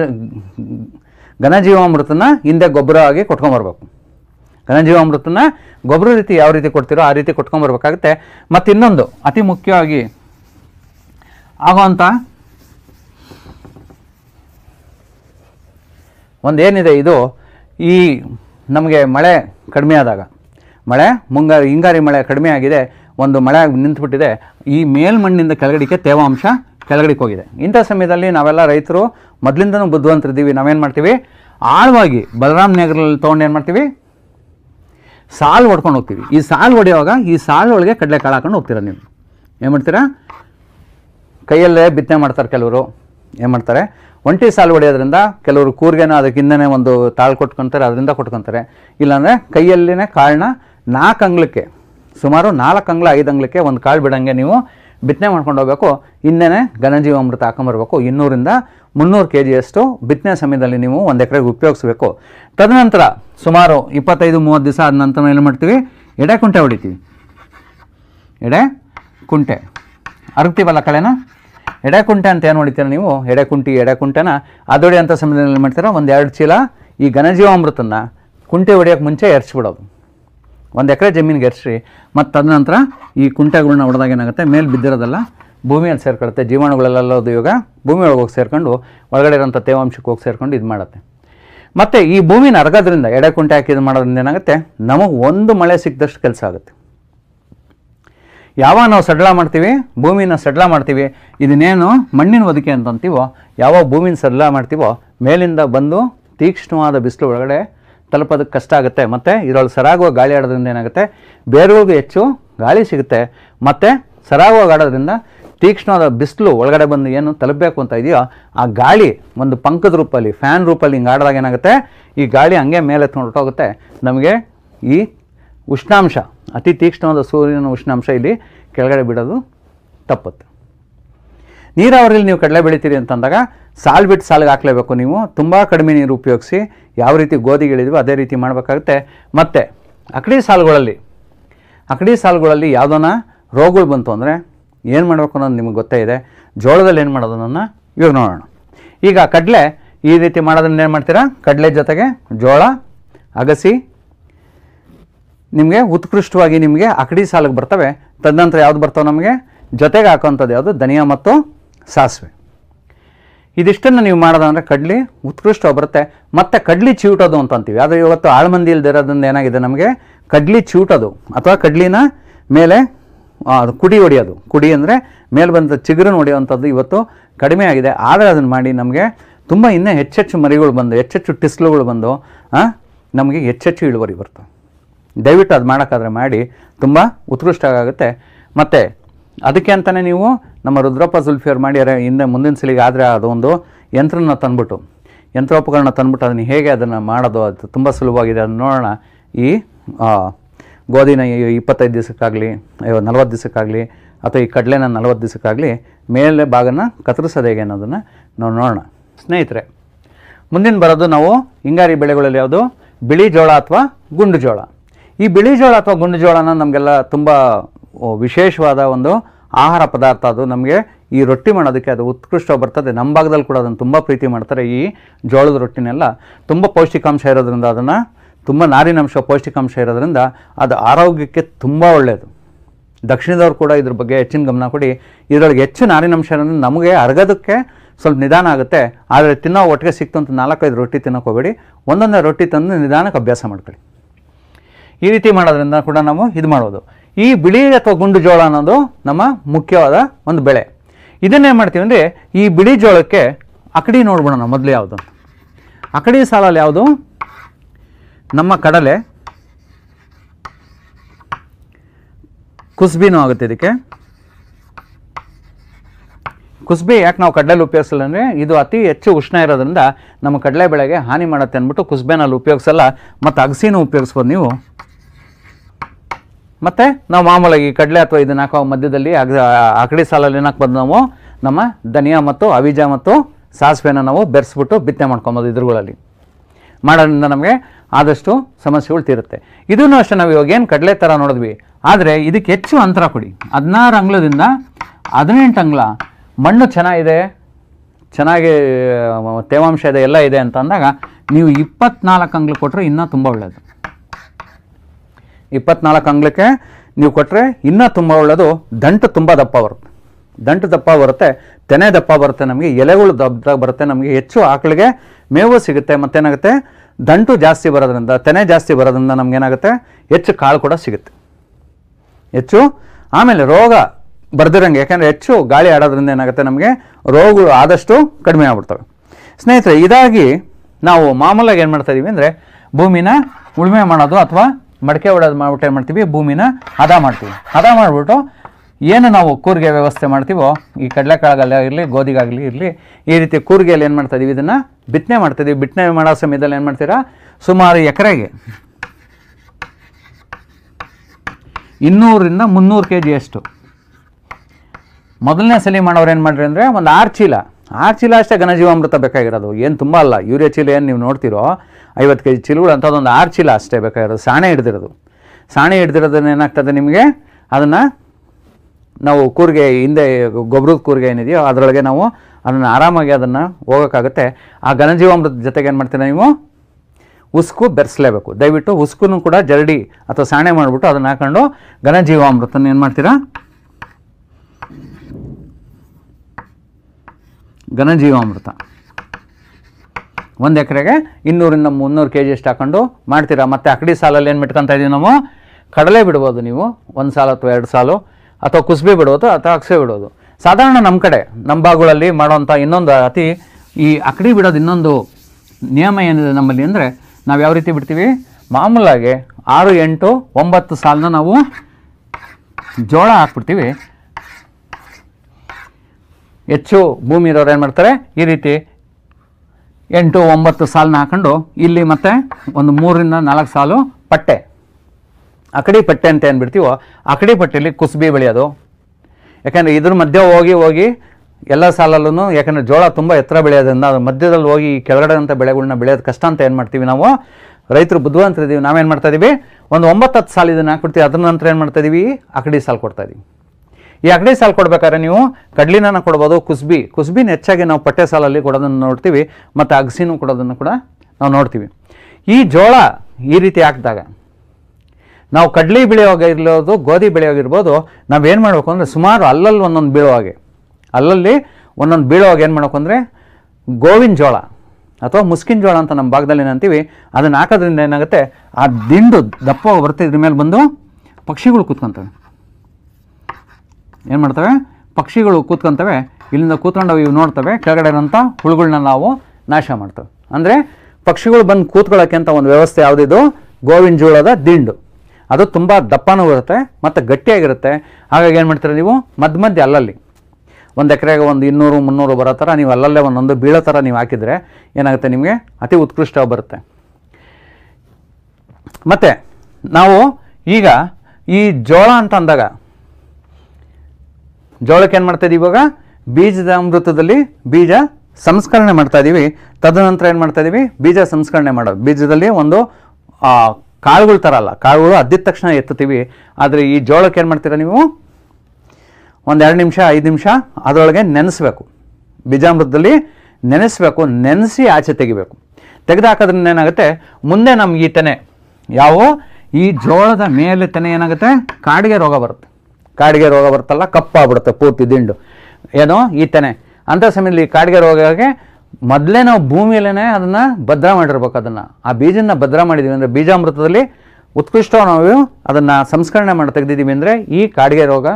ಘನಜೀವಾಮೃತನ ಹಿಂದೆ ಗೊಬ್ಬರ ಆಗಿ ಕೊಟ್ಕೊಂಬರ್ಬೇಕು ಘನಜೀವಾಮೃತನ ಗೊಬ್ಬರ ರೀತಿ ಯಾವ ರೀತಿ ಕೊಡ್ತೀರೋ ಆ ರೀತಿ ಕೊಟ್ಕೊಂಬರ್ಬೇಕಾಗುತ್ತೆ ಮತ್ತು ಇನ್ನೊಂದು ಅತಿ ಮುಖ್ಯವಾಗಿ ಆಗುವಂಥ ಒಂದೇನಿದೆ ಇದು ಈ ನಮಗೆ ಮಳೆ ಕಡಿಮೆ ಆದಾಗ ಮಳೆ ಮುಂಗಾರಿ ಹಿಂಗಾರಿ ಮಳೆ ಕಡಿಮೆ ಆಗಿದೆ ಒಂದು ಮಳೆ ನಿಂತುಬಿಟ್ಟಿದೆ ಈ ಮೇಲ್ಮಣ್ಣಿಂದ ಕೆಳಗಡಿಕೆ ತೇವಾಂಶ ಕೆಳಗಡೆಗೆ ಹೋಗಿದೆ ಇಂಥ ಸಮಯದಲ್ಲಿ ನಾವೆಲ್ಲ ರೈತರು ಮೊದಲಿಂದನೂ ಬುದ್ಧಿವಂತರಿದ್ದೀವಿ ನಾವೇನು ಮಾಡ್ತೀವಿ ಆಳವಾಗಿ ಬಲರಾಮ್ ನಗರಲ್ಲಿ ತೊಗೊಂಡು ಏನು ಮಾಡ್ತೀವಿ ಸಾಲು ಹೊಡ್ಕೊಂಡು ಹೋಗ್ತೀವಿ ಈ ಸಾಲು ಹೊಡೆಯುವಾಗ ಈ ಸಾಲು ಒಳಗೆ ಕಡಲೆ ಕಾಳು ಹಾಕೊಂಡು ಹೋಗ್ತೀರ ನೀವು ಏನು ಮಾಡ್ತೀರಾ ಕೈಯಲ್ಲೇ ಬಿತ್ತನೆ ಮಾಡ್ತಾರೆ ಕೆಲವರು ಏನು ಮಾಡ್ತಾರೆ ಒಂಟಿ ಸಾಲು ಹೊಡೆಯೋದ್ರಿಂದ ಕೆಲವರು ಕೂರ್ಗೆನ ಅದಕ್ಕಿಂದನೇ ಒಂದು ತಾಳು ಕೊಟ್ಕೊತಾರೆ ಅದರಿಂದ ಕೊಟ್ಕೊತಾರೆ ಇಲ್ಲಾಂದರೆ ಕೈಯಲ್ಲಿನೇ ಕಾಳನ್ನ ನಾಲ್ಕು ಅಂಗ್ಲಕ್ಕೆ ಸುಮಾರು ನಾಲ್ಕು ಅಂಗ್ಲ ಐದು ಅಂಗ್ಲಕ್ಕೆ ಒಂದು ಕಾಳು ಬಿಡೋಂಗೆ ನೀವು ಬಿತ್ತನೆ ಮಾಡ್ಕೊಂಡು ಹೋಗಬೇಕು ಹಿಂದೆನೇ ಘನಜೀವಾಮೃತ ಹಾಕೊಂಬರ್ಬೇಕು ಇನ್ನೂರಿಂದ ಮುನ್ನೂರು ಕೆ ಜಿಯಷ್ಟು ಬಿತ್ತನೆ ಸಮಯದಲ್ಲಿ ನೀವು ಒಂದು ಎಕರೆಗೆ ಉಪಯೋಗಿಸಬೇಕು ತದನಂತರ ಸುಮಾರು ಇಪ್ಪತ್ತೈದು ಮೂವತ್ತು ದಿವಸ ಆದ ನಂತರ ಏನು ಮಾಡ್ತೀವಿ ಎಡೆ ಕುಂಟೆ ಹೊಡಿತೀವಿ ಎಡೆ ಕುಂಟೆ ಅರ್ಗ್ತೀವಲ್ಲ ಕಳೆನ ಕುಂಟೆ ಅಂತ ಏನು ಹೊಡಿತೀರ ನೀವು ಎಡೆ ಕುಂಟಿ ಎಡೆ ಕುಂಟೆನ ಅದು ಅಂತ ಸಮಯದಲ್ಲಿ ಏನು ಮಾಡ್ತೀರ ಒಂದು ಎರಡು ಚೀಲ ಈ ಘನಜೀವಾಮೃತನ ಕುಂಟೆ ಹೊಡಿಯೋಕ್ಕೆ ಮುಂಚೆ ಎರ್ಚ್ಬಿಡೋದು ಒಂದು ಎಕರೆ ಜಮೀನಿಗೆ ಎರ್ಸ್ರಿ ಮತ್ತು ತದನಂತರ ಈ ಕುಂಟೆಗಳನ್ನ ಹೊಡೆದಾಗ ಏನಾಗುತ್ತೆ ಮೇಲೆ ಬಿದ್ದಿರೋದೆಲ್ಲ ಭೂಮಿಯಲ್ಲಿ ಸೇರ್ಕೊಳ್ಳುತ್ತೆ ಜೀವಾಣುಗಳೆಲ್ಲ ಇವಾಗ ಭೂಮಿ ಒಳಗೆ ಹೋಗಿ ಸೇರ್ಕೊಂಡು ಒಳಗಡೆ ಇರೋಂಥ ತೇವಾಂಶಕ್ಕೆ ಹೋಗಿ ಸೇರ್ಕೊಂಡು ಇದು ಮಾಡುತ್ತೆ ಮತ್ತು ಈ ಭೂಮಿನ ಅರಗೋದ್ರಿಂದ ಎಡೆ ಕುಂಟೆ ಹಾಕಿ ಇದು ಮಾಡೋದ್ರಿಂದ ಏನಾಗುತ್ತೆ ನಮಗೆ ಒಂದು ಮಳೆ ಸಿಕ್ಕಿದಷ್ಟು ಕೆಲಸ ಆಗುತ್ತೆ ಯಾವಾಗ ನಾವು ಸಡ್ಲ ಮಾಡ್ತೀವಿ ಭೂಮಿನ ಸಡ್ಲ ಮಾಡ್ತೀವಿ ಇದನ್ನೇನು ಮಣ್ಣಿನ ಒದಿಕೆ ಅಂತಂತೀವೋ ಯಾವಾಗ ಭೂಮಿನ ಸಡ್ಲ ಮಾಡ್ತೀವೋ ಮೇಲಿಂದ ಬಂದು ತೀಕ್ಷ್ಣವಾದ ಬಿಸಿಲು ಒಳಗಡೆ ತಲುಪೋದಕ್ಕೆ ಕಷ್ಟ ಆಗುತ್ತೆ ಮತ್ತು ಇದರೊಳಗೆ ಸರಾಗುವ ಗಾಳಿ ಆಡೋದ್ರಿಂದ ಏನಾಗುತ್ತೆ ಬೇರೆಗಳಿಗೂ ಹೆಚ್ಚು ಗಾಳಿ ಸಿಗುತ್ತೆ ಮತ್ತು ಸರಾಗುವ ಆಡೋದ್ರಿಂದ ತೀಕ್ಷ್ಣವಾದ ಬಿಸಿಲು ಒಳಗಡೆ ಬಂದು ಏನು ತಲುಪಬೇಕು ಅಂತ ಇದೆಯೋ ಆ ಗಾಳಿ ಒಂದು ಪಂಕದ ರೂಪಲ್ಲಿ ಫ್ಯಾನ್ ರೂಪಲ್ಲಿ ಹಿಂಗೆ ಆಡಿದಾಗ ಏನಾಗುತ್ತೆ ಈ ಗಾಳಿ ಹಂಗೆ ಮೇಲೆ ಹೋಗುತ್ತೆ ನಮಗೆ ಈ ಉಷ್ಣಾಂಶ ಅತಿ ತೀಕ್ಷ್ಣವಾದ ಸೂರ್ಯನ ಉಷ್ಣಾಂಶ ಇಲ್ಲಿ ಕೆಳಗಡೆ ಬಿಡೋದು ತಪ್ಪುತ್ತೆ ನೀರಾವರಿಯಲ್ಲಿ ನೀವು ಕಡಲೆ ಬೆಳಿತೀರಿ ಅಂತಂದಾಗ ಸಾಲ್ ಬಿಟ್ಟು ಸಾಲಿಗೆ ಹಾಕಲೇಬೇಕು ನೀವು ತುಂಬ ಕಡಿಮೆ ನೀರು ಉಪಯೋಗಿಸಿ ಯಾವ ರೀತಿ ಗೋಧಿಗಳಿದ್ವೋ ಅದೇ ರೀತಿ ಮಾಡಬೇಕಾಗುತ್ತೆ ಮತ್ತು ಅಕಡಿ ಸಾಲುಗಳಲ್ಲಿ ಅಕಡಿ ಸಾಲುಗಳಲ್ಲಿ ಯಾವುದನ್ನ ರೋಗಗಳು ಬಂತು ಅಂದರೆ ಏನು ಮಾಡಬೇಕು ಅನ್ನೋದು ನಿಮಗೆ ಗೊತ್ತೇ ಇದೆ ಜೋಳದಲ್ಲಿ ಏನು ಮಾಡೋದು ಅನ್ನೋದನ್ನ ಇವಾಗ ನೋಡೋಣ ಈಗ ಕಡಲೆ ಈ ರೀತಿ ಮಾಡೋದನ್ನ ಏನು ಮಾಡ್ತೀರಾ ಕಡಲೆ ಜೊತೆಗೆ ಜೋಳ ಅಗಸಿ ನಿಮಗೆ ಉತ್ಕೃಷ್ಟವಾಗಿ ನಿಮಗೆ ಅಕಡಿ ಸಾಲಿಗೆ ಬರ್ತವೆ ತದನಂತರ ಯಾವ್ದು ಬರ್ತಾವೆ ನಮಗೆ ಜೊತೆಗೆ ಹಾಕೋಂಥದ್ದು ಯಾವುದು ಧನಿಯಾ ಮತ್ತು ಸಾಸಿವೆ ಇದಿಷ್ಟನ್ನು ನೀವು ಮಾಡೋದಂದರೆ ಕಡ್ಲಿ ಉತ್ಕೃಷ್ಟವಾಗಿ ಬರುತ್ತೆ ಮತ್ತು ಕಡ್ಲಿ ಚಿವುಟೋದು ಅಂತ ಅಂತೀವಿ ಆದರೆ ಇವತ್ತು ಮಂದಿ ಇಲ್ದಿರೋದ್ರಿಂದ ಏನಾಗಿದೆ ನಮಗೆ ಕಡ್ಲಿ ಚಿವುಟೋದು ಅಥವಾ ಕಡ್ಲಿನ ಮೇಲೆ ಅದು ಕುಡಿ ಹೊಡೆಯೋದು ಕುಡಿ ಅಂದರೆ ಮೇಲೆ ಬಂದ ಚಿಗುರನ್ನು ಹೊಡೆಯುವಂಥದ್ದು ಇವತ್ತು ಕಡಿಮೆ ಆಗಿದೆ ಆದರೆ ಅದನ್ನು ಮಾಡಿ ನಮಗೆ ತುಂಬ ಇನ್ನೂ ಹೆಚ್ಚೆಚ್ಚು ಮರಿಗಳು ಬಂದು ಹೆಚ್ಚೆಚ್ಚು ಟಿಸ್ಲುಗಳು ಬಂದು ನಮಗೆ ಹೆಚ್ಚೆಚ್ಚು ಇಳುವರಿ ಬರ್ತವೆ ದಯವಿಟ್ಟು ಅದು ಮಾಡೋಕ್ಕಾದ್ರೆ ಮಾಡಿ ತುಂಬ ಉತ್ಕೃಷ್ಟ ಆಗುತ್ತೆ ಮತ್ತು ಅದಕ್ಕೆ ಅಂತಲೇ ನೀವು ನಮ್ಮ ರುದ್ರಪ್ಪ ಜುಲ್ಫಿಯರ್ ಮಾಡಿ ಹಿಂದೆ ಮುಂದಿನ ಸಲಿಗೆ ಆದರೆ ಅದೊಂದು ಯಂತ್ರನ ತಂದ್ಬಿಟ್ಟು ಯಂತ್ರೋಪಕರಣ ತಂದ್ಬಿಟ್ಟು ಅದನ್ನು ಹೇಗೆ ಅದನ್ನು ಮಾಡೋದು ಅದು ತುಂಬ ಸುಲಭವಾಗಿದೆ ಅದನ್ನು ನೋಡೋಣ ಈ ಗೋಧಿನ ಇಪ್ಪತ್ತೈದು ದಿವಸಕ್ಕಾಗಲಿ ಅಯ್ಯೋ ನಲ್ವತ್ತು ದಿವಸಕ್ಕಾಗಲಿ ಅಥವಾ ಈ ಕಡಲೆನ ನಲ್ವತ್ತು ದಿವಸಕ್ಕಾಗಲಿ ಮೇಲೆ ಭಾಗನ ಕತ್ತರಿಸೋದು ಹೇಗೆ ಅನ್ನೋದನ್ನು ನಾವು ನೋಡೋಣ ಸ್ನೇಹಿತರೆ ಮುಂದಿನ ಬರೋದು ನಾವು ಹಿಂಗಾರಿ ಬೆಳೆಗಳಲ್ಲಿ ಯಾವುದು ಬಿಳಿ ಜೋಳ ಅಥವಾ ಗುಂಡು ಜೋಳ ಈ ಬಿಳಿ ಜೋಳ ಅಥವಾ ಗುಂಡು ಜೋಳನ ನಮಗೆಲ್ಲ ತುಂಬ ವಿಶೇಷವಾದ ಒಂದು ಆಹಾರ ಪದಾರ್ಥ ಅದು ನಮಗೆ ಈ ರೊಟ್ಟಿ ಮಾಡೋದಕ್ಕೆ ಅದು ಉತ್ಕೃಷ್ಟ ಬರ್ತದೆ ನಮ್ಮ ಭಾಗದಲ್ಲಿ ಕೂಡ ಅದನ್ನು ತುಂಬ ಪ್ರೀತಿ ಮಾಡ್ತಾರೆ ಈ ಜೋಳದ ರೊಟ್ಟಿನೆಲ್ಲ ತುಂಬ ಪೌಷ್ಟಿಕಾಂಶ ಇರೋದ್ರಿಂದ ಅದನ್ನು ತುಂಬ ನಾರಿನಂಶ ಪೌಷ್ಟಿಕಾಂಶ ಇರೋದ್ರಿಂದ ಅದು ಆರೋಗ್ಯಕ್ಕೆ ತುಂಬ ಒಳ್ಳೆಯದು ದಕ್ಷಿಣದವ್ರು ಕೂಡ ಇದ್ರ ಬಗ್ಗೆ ಹೆಚ್ಚಿನ ಗಮನ ಕೊಡಿ ಇದರೊಳಗೆ ಹೆಚ್ಚು ನಾರಿನಂಶ ಇರೋದ್ರಿಂದ ನಮಗೆ ಅರ್ಗದಕ್ಕೆ ಸ್ವಲ್ಪ ನಿಧಾನ ಆಗುತ್ತೆ ಆದರೆ ತಿನ್ನೋ ಒಟ್ಟಿಗೆ ಸಿಕ್ತು ನಾಲ್ಕೈದು ರೊಟ್ಟಿ ತಿನ್ನೋಕೆ ಹೋಗಬೇಡಿ ಒಂದೊಂದೇ ರೊಟ್ಟಿ ತಂದು ನಿಧಾನಕ್ಕೆ ಅಭ್ಯಾಸ ಮಾಡ್ಕೊಳ್ಳಿ ಈ ರೀತಿ ಮಾಡೋದ್ರಿಂದ ಕೂಡ ನಾವು ಇದು ಮಾಡೋದು ಈ ಬಿಳಿ ಅಥವಾ ಗುಂಡು ಜೋಳ ಅನ್ನೋದು ನಮ್ಮ ಮುಖ್ಯವಾದ ಒಂದು ಬೆಳೆ ಇದನ್ನೇ ಮಾಡ್ತೀವಿ ಅಂದರೆ ಈ ಬಿಳಿ ಜೋಳಕ್ಕೆ ಅಕಡಿ ನಾವು ಮೊದಲು ಯಾವುದು ಅಕಡಿ ಸಾಲಲ್ಲಿ ಯಾವುದು ನಮ್ಮ ಕಡಲೆ ಕುಸ್ಬಿನೂ ಆಗುತ್ತೆ ಇದಕ್ಕೆ ಕುಸ್ಬಿ ಯಾಕೆ ನಾವು ಕಡಲೆಲಿ ಉಪಯೋಗಿಸಲ್ಲ ಅಂದರೆ ಇದು ಅತಿ ಹೆಚ್ಚು ಉಷ್ಣ ಇರೋದ್ರಿಂದ ನಮ್ಮ ಕಡಲೆ ಬೆಳೆಗೆ ಹಾನಿ ಮಾಡುತ್ತೆ ಅಂದ್ಬಿಟ್ಟು ಕುಸ್ಬೆನಲ್ಲಿ ಉಪಯೋಗಿಸಲ್ಲ ಮತ್ತು ಅಗಸಿನೂ ಉಪಯೋಗಿಸ್ಬೋದು ನೀವು ಮತ್ತು ನಾವು ಮಾಮೂಲಾಗಿ ಕಡಲೆ ಅಥವಾ ಇದನ್ನು ಹಾಕೋ ಮಧ್ಯದಲ್ಲಿ ಆಕಡೆ ಸಾಲಲ್ಲಿ ಏನಕ್ಕೆ ಬಂದು ನಾವು ನಮ್ಮ ಧನಿಯಾ ಮತ್ತು ಅವಿಜ ಮತ್ತು ಸಾಸಿವೆನ ನಾವು ಬೆರೆಸ್ಬಿಟ್ಟು ಬಿತ್ತನೆ ಮಾಡ್ಕೊಬೋದು ಇದ್ರುಗಳಲ್ಲಿ ಮಾಡೋದ್ರಿಂದ ನಮಗೆ ಆದಷ್ಟು ಸಮಸ್ಯೆಗಳು ತೀರುತ್ತೆ ಇದನ್ನು ಅಷ್ಟೇ ನಾವು ಇವಾಗ ಏನು ಕಡಲೆ ಥರ ನೋಡಿದ್ವಿ ಆದರೆ ಇದಕ್ಕೆ ಹೆಚ್ಚು ಅಂತರ ಕೊಡಿ ಹದಿನಾರು ಅಂಗ್ಲದಿಂದ ಹದಿನೆಂಟು ಅಂಗ್ಲ ಮಣ್ಣು ಚೆನ್ನಾಗಿದೆ ಚೆನ್ನಾಗಿ ತೇವಾಂಶ ಇದೆ ಎಲ್ಲ ಇದೆ ಅಂತ ಅಂದಾಗ ನೀವು ಇಪ್ಪತ್ನಾಲ್ಕು ಅಂಗ್ಲು ಕೊಟ್ಟರೆ ಇನ್ನೂ ತುಂಬ ಒಳ್ಳೆಯದು ಇಪ್ಪತ್ನಾಲ್ಕು ಅಂಗ್ಲಕ್ಕೆ ನೀವು ಕೊಟ್ಟರೆ ಇನ್ನೂ ತುಂಬ ಒಳ್ಳೆಯದು ದಂಟು ತುಂಬ ದಪ್ಪ ಬರುತ್ತೆ ದಂಟು ದಪ್ಪ ಬರುತ್ತೆ ತೆನೆ ದಪ್ಪ ಬರುತ್ತೆ ನಮಗೆ ಎಲೆಗಳು ದಪ್ಪ ಬರುತ್ತೆ ನಮಗೆ ಹೆಚ್ಚು ಆಕಳಿಗೆ ಮೇವು ಸಿಗುತ್ತೆ ಮತ್ತೇನಾಗುತ್ತೆ ದಂಟು ಜಾಸ್ತಿ ಬರೋದ್ರಿಂದ ತೆನೆ ಜಾಸ್ತಿ ಬರೋದ್ರಿಂದ ನಮಗೇನಾಗುತ್ತೆ ಹೆಚ್ಚು ಕಾಳು ಕೂಡ ಸಿಗುತ್ತೆ ಹೆಚ್ಚು ಆಮೇಲೆ ರೋಗ ಬರ್ದಿರಂಗೆ ಯಾಕೆಂದರೆ ಹೆಚ್ಚು ಗಾಳಿ ಆಡೋದ್ರಿಂದ ಏನಾಗುತ್ತೆ ನಮಗೆ ರೋಗಗಳು ಆದಷ್ಟು ಕಡಿಮೆ ಆಗ್ಬಿಡ್ತವೆ ಸ್ನೇಹಿತರೆ ಇದಾಗಿ ನಾವು ಮಾಮೂಲಾಗಿ ಏನು ಇದ್ದೀವಿ ಅಂದರೆ ಭೂಮಿನ ಉಳುಮೆ ಮಾಡೋದು ಅಥವಾ ಮಡಕೆ ಹೊಡೋದು ಮಾಡ್ಬಿಟ್ಟು ಏನು ಮಾಡ್ತೀವಿ ಭೂಮಿನ ಹದ ಮಾಡ್ತೀವಿ ಹದ ಮಾಡಿಬಿಟ್ಟು ಏನು ನಾವು ಕೂರಿಗೆ ವ್ಯವಸ್ಥೆ ಮಾಡ್ತೀವೋ ಈ ಕಡಲೆಕಾಳಗಲ್ಲ ಗೋಧಿಗಾಗಲಿ ಇರಲಿ ಈ ರೀತಿ ಕೂರಿಗೆಯಲ್ಲಿ ಏನು ಮಾಡ್ತಾಯಿದ್ದೀವಿ ಇದನ್ನು ಬಿತ್ತನೆ ಮಾಡ್ತಾಯಿದ್ದೀವಿ ಬಿತ್ತನೆ ಮಾಡೋ ಸಮಯದಲ್ಲಿ ಏನು ಮಾಡ್ತೀರಾ ಸುಮಾರು ಎಕರೆಗೆ ಇನ್ನೂರಿಂದ ಮುನ್ನೂರು ಕೆ ಜಿಯಷ್ಟು ಮೊದಲನೇ ಸಲ ಮಾಡೋರು ಏನು ಮಾಡ್ರಿ ಅಂದರೆ ಒಂದು ಆರು ಚೀಲ ಆರು ಚೀಲ ಅಷ್ಟೇ ಘನಜೀವಾಮೃತ ಬೇಕಾಗಿರೋದು ಏನು ತುಂಬ ಅಲ್ಲ ಯೂರಿಯಾ ಚೀಲ ಏನು ನೀವು ನೋಡ್ತೀರೋ ಐವತ್ತು ಕೆ ಜಿ ಚಿಲುಗಳು ಅಂಥದ್ದೊಂದು ಆರು ಚೀಲ ಅಷ್ಟೇ ಬೇಕಾಗಿರೋದು ಸಾಣೆ ಹಿಡ್ದಿರೋದು ಸಾಣೆ ಹಿಡ್ದಿರೋದನ್ನ ಏನಾಗ್ತದೆ ನಿಮಗೆ ಅದನ್ನು ನಾವು ಕೂರಿಗೆ ಹಿಂದೆ ಗೊಬ್ಬರದ ಕೂರಿಗೆ ಏನಿದೆಯೋ ಅದರೊಳಗೆ ನಾವು ಅದನ್ನು ಆರಾಮಾಗಿ ಅದನ್ನು ಹೋಗೋಕ್ಕಾಗುತ್ತೆ ಆ ಘನಜೀವಾಮೃತದ ಜೊತೆಗೆ ಏನು ಮಾಡ್ತೀರಾ ನೀವು ಉಸುಕು ಬೆರೆಸಲೇಬೇಕು ದಯವಿಟ್ಟು ಉಸ್ಕೂ ಕೂಡ ಜರಡಿ ಅಥವಾ ಸಾಣೆ ಮಾಡಿಬಿಟ್ಟು ಅದನ್ನು ಹಾಕೊಂಡು ಘನಜೀವಾಮೃತನ ಏನು ಮಾಡ್ತೀರಾ ಘನಜೀವಾಮೃತ ಒಂದು ಎಕರೆಗೆ ಇನ್ನೂರಿಂದ ಮುನ್ನೂರು ಕೆ ಜಿ ಅಷ್ಟು ಹಾಕೊಂಡು ಮಾಡ್ತೀರಾ ಮತ್ತು ಅಕಡಿ ಸಾಲಲ್ಲಿ ಏನು ಬಿಟ್ಕೊತಾ ಇದ್ದೀವಿ ನಾವು ಕಡಲೆ ಬಿಡ್ಬೋದು ನೀವು ಒಂದು ಸಾಲು ಅಥವಾ ಎರಡು ಸಾಲು ಅಥವಾ ಕುಸುಬಿ ಬಿಡೋದು ಅಥವಾ ಅಕ್ಸೆ ಬಿಡೋದು ಸಾಧಾರಣ ನಮ್ಮ ಕಡೆ ನಮ್ಮ ಭಾಗಗಳಲ್ಲಿ ಮಾಡೋವಂಥ ಇನ್ನೊಂದು ಅತಿ ಈ ಅಕಡಿ ಬಿಡೋದು ಇನ್ನೊಂದು ನಿಯಮ ಏನಿದೆ ನಮ್ಮಲ್ಲಿ ಅಂದರೆ ನಾವು ಯಾವ ರೀತಿ ಬಿಡ್ತೀವಿ ಮಾಮೂಲಾಗಿ ಆರು ಎಂಟು ಒಂಬತ್ತು ಸಾಲನ್ನ ನಾವು ಜೋಳ ಹಾಕ್ಬಿಡ್ತೀವಿ ಹೆಚ್ಚು ಭೂಮಿ ಇರೋರು ಏನು ಮಾಡ್ತಾರೆ ಈ ರೀತಿ ಎಂಟು ಒಂಬತ್ತು ಸಾಲನ್ನ ಹಾಕೊಂಡು ಇಲ್ಲಿ ಮತ್ತೆ ಒಂದು ಮೂರರಿಂದ ನಾಲ್ಕು ಸಾಲು ಪಟ್ಟೆ ಅಕಡಿ ಪಟ್ಟೆ ಅಂತ ಏನು ಬಿಡ್ತೀವೋ ಅಕಡಿ ಪಟ್ಟೆಯಲ್ಲಿ ಕುಸುಬಿ ಬೆಳೆಯೋದು ಯಾಕಂದರೆ ಇದ್ರ ಮಧ್ಯೆ ಹೋಗಿ ಹೋಗಿ ಎಲ್ಲ ಸಾಲಲ್ಲೂ ಯಾಕಂದರೆ ಜೋಳ ತುಂಬ ಎತ್ತರ ಬೆಳೆಯೋದ್ರಿಂದ ಅದ್ರ ಮಧ್ಯದಲ್ಲಿ ಹೋಗಿ ಕೆಳಗಡೆ ಅಂತ ಬೆಳೆಗಳನ್ನ ಬೆಳೆಯೋದು ಕಷ್ಟ ಅಂತ ಏನು ಮಾಡ್ತೀವಿ ನಾವು ರೈತರು ಇದ್ದೀವಿ ನಾವೇನು ಮಾಡ್ತಾ ಇದೀವಿ ಒಂದು ಒಂಬತ್ತು ಹತ್ತು ಸಾಲ ಇದನ್ನು ಹಾಕ್ಬಿಡ್ತೀವಿ ಅದ್ರ ನಂತರ ಏನು ಮಾಡ್ತಾ ಇದೀವಿ ಅಕಡಿ ಸಾಲು ಕೊಡ್ತಾ ಇದೀವಿ ಈ ಅಗಡಿ ಸಾಲು ಕೊಡ್ಬೇಕಾದ್ರೆ ನೀವು ಕಡ್ಲಿನ ಕೊಡ್ಬೋದು ಕುಸ್ಬಿ ಕುಸ್ಬಿನ ಹೆಚ್ಚಾಗಿ ನಾವು ಪಟ್ಟೆ ಸಾಲಲ್ಲಿ ಕೊಡೋದನ್ನು ನೋಡ್ತೀವಿ ಮತ್ತು ಅಗಸಿನೂ ಕೊಡೋದನ್ನು ಕೂಡ ನಾವು ನೋಡ್ತೀವಿ ಈ ಜೋಳ ಈ ರೀತಿ ಹಾಕಿದಾಗ ನಾವು ಕಡ್ಲಿ ಇರ್ಬೋದು ಗೋಧಿ ಬೆಳೆಯೋಗಿರ್ಬೋದು ನಾವೇನು ಮಾಡಬೇಕು ಅಂದರೆ ಸುಮಾರು ಅಲ್ಲಲ್ಲಿ ಒಂದೊಂದು ಬೀಳುವಾಗೆ ಅಲ್ಲಲ್ಲಿ ಒಂದೊಂದು ಬೀಳುವಾಗ ಏನು ಮಾಡಬೇಕು ಅಂದರೆ ಗೋವಿನ ಜೋಳ ಅಥವಾ ಮುಸ್ಕಿನ ಜೋಳ ಅಂತ ನಮ್ಮ ಭಾಗದಲ್ಲಿ ಏನಂತೀವಿ ಅದನ್ನು ಹಾಕೋದ್ರಿಂದ ಏನಾಗುತ್ತೆ ಆ ದಿಂಡು ದಪ್ಪ ಬರ್ತಿದ್ರ ಮೇಲೆ ಬಂದು ಪಕ್ಷಿಗಳು ಕೂತ್ಕೊತವೆ ಏನು ಮಾಡ್ತವೆ ಪಕ್ಷಿಗಳು ಕೂತ್ಕೊಂತವೆ ಇಲ್ಲಿಂದ ಕೂತ್ಕೊಂಡು ಇವು ನೋಡ್ತವೆ ಕೆಳಗಡೆ ಇರೋಂಥ ಹುಳುಗಳನ್ನ ನಾವು ನಾಶ ಮಾಡ್ತವೆ ಅಂದರೆ ಪಕ್ಷಿಗಳು ಬಂದು ಕೂತ್ಕೊಳ್ಳೋಕ್ಕೆ ಅಂತ ಒಂದು ವ್ಯವಸ್ಥೆ ಯಾವುದಿದು ಗೋವಿನ ಜೋಳದ ದಿಂಡು ಅದು ತುಂಬ ದಪ್ಪನೂ ಇರುತ್ತೆ ಮತ್ತು ಗಟ್ಟಿಯಾಗಿರುತ್ತೆ ಹಾಗಾಗಿ ಏನು ಮಾಡ್ತೀರ ನೀವು ಮಧ್ಯ ಮಧ್ಯೆ ಅಲ್ಲಲ್ಲಿ ಒಂದು ಎಕರೆಗೆ ಒಂದು ಇನ್ನೂರು ಮುನ್ನೂರು ಬರೋ ಥರ ನೀವು ಅಲ್ಲಲ್ಲೇ ಒಂದೊಂದು ಬೀಳೋ ಥರ ನೀವು ಹಾಕಿದರೆ ಏನಾಗುತ್ತೆ ನಿಮಗೆ ಅತಿ ಉತ್ಕೃಷ್ಟ ಬರುತ್ತೆ ಮತ್ತು ನಾವು ಈಗ ಈ ಜೋಳ ಅಂತ ಅಂದಾಗ ಜೋಳಕ್ಕೆ ಏನು ಮಾಡ್ತಾ ಇದ್ದೀವಿ ಇವಾಗ ಬೀಜದ ಅಮೃತದಲ್ಲಿ ಬೀಜ ಸಂಸ್ಕರಣೆ ಮಾಡ್ತಾ ಇದ್ದೀವಿ ತದನಂತರ ಏನು ಮಾಡ್ತಾ ಇದ್ದೀವಿ ಬೀಜ ಸಂಸ್ಕರಣೆ ಮಾಡೋದು ಬೀಜದಲ್ಲಿ ಒಂದು ಕಾಳುಗಳು ತರಲ್ಲ ಕಾಳುಗಳು ಅದ್ದಿದ ತಕ್ಷಣ ಎತ್ತುತ್ತೀವಿ ಆದರೆ ಈ ಜೋಳಕ್ಕೆ ಏನು ಮಾಡ್ತೀರಾ ನೀವು ಒಂದೆರಡು ನಿಮಿಷ ಐದು ನಿಮಿಷ ಅದರೊಳಗೆ ನೆನೆಸಬೇಕು ಬೀಜಾಮೃತದಲ್ಲಿ ನೆನೆಸ್ಬೇಕು ನೆನೆಸಿ ಆಚೆ ತೆಗಿಬೇಕು ತೆಗೆದು ಹಾಕೋದ್ರಿಂದ ಏನಾಗುತ್ತೆ ಮುಂದೆ ನಮ್ಗೆ ಈ ತೆನೆ ಯಾವ ಈ ಜೋಳದ ಮೇಲೆ ತೆನೆ ಏನಾಗುತ್ತೆ ಕಾಡಿಗೆ ರೋಗ ಬರುತ್ತೆ ಕಾಡಿಗೆ ರೋಗ ಬರ್ತಲ್ಲ ಕಪ್ಪಾಗ್ಬಿಡುತ್ತೆ ಪೂರ್ತಿ ದಿಂಡು ಏನೋ ಈತನೇ ಅಂಥ ಸಮಯದಲ್ಲಿ ಕಾಡಿಗೆ ರೋಗಕ್ಕೆ ಮೊದಲೇ ನಾವು ಭೂಮಿಯಲ್ಲೇ ಅದನ್ನು ಭದ್ರ ಮಾಡಿರ್ಬೇಕು ಅದನ್ನು ಆ ಬೀಜನ ಭದ್ರ ಮಾಡಿದ್ದೀವಿ ಅಂದರೆ ಬೀಜಾಮೃತದಲ್ಲಿ ಉತ್ಕೃಷ್ಟ ನಾವು ಅದನ್ನು ಸಂಸ್ಕರಣೆ ಮಾಡಿ ತೆಗೆದಿದ್ದೀವಿ ಅಂದರೆ ಈ ಕಾಡಿಗೆ ರೋಗ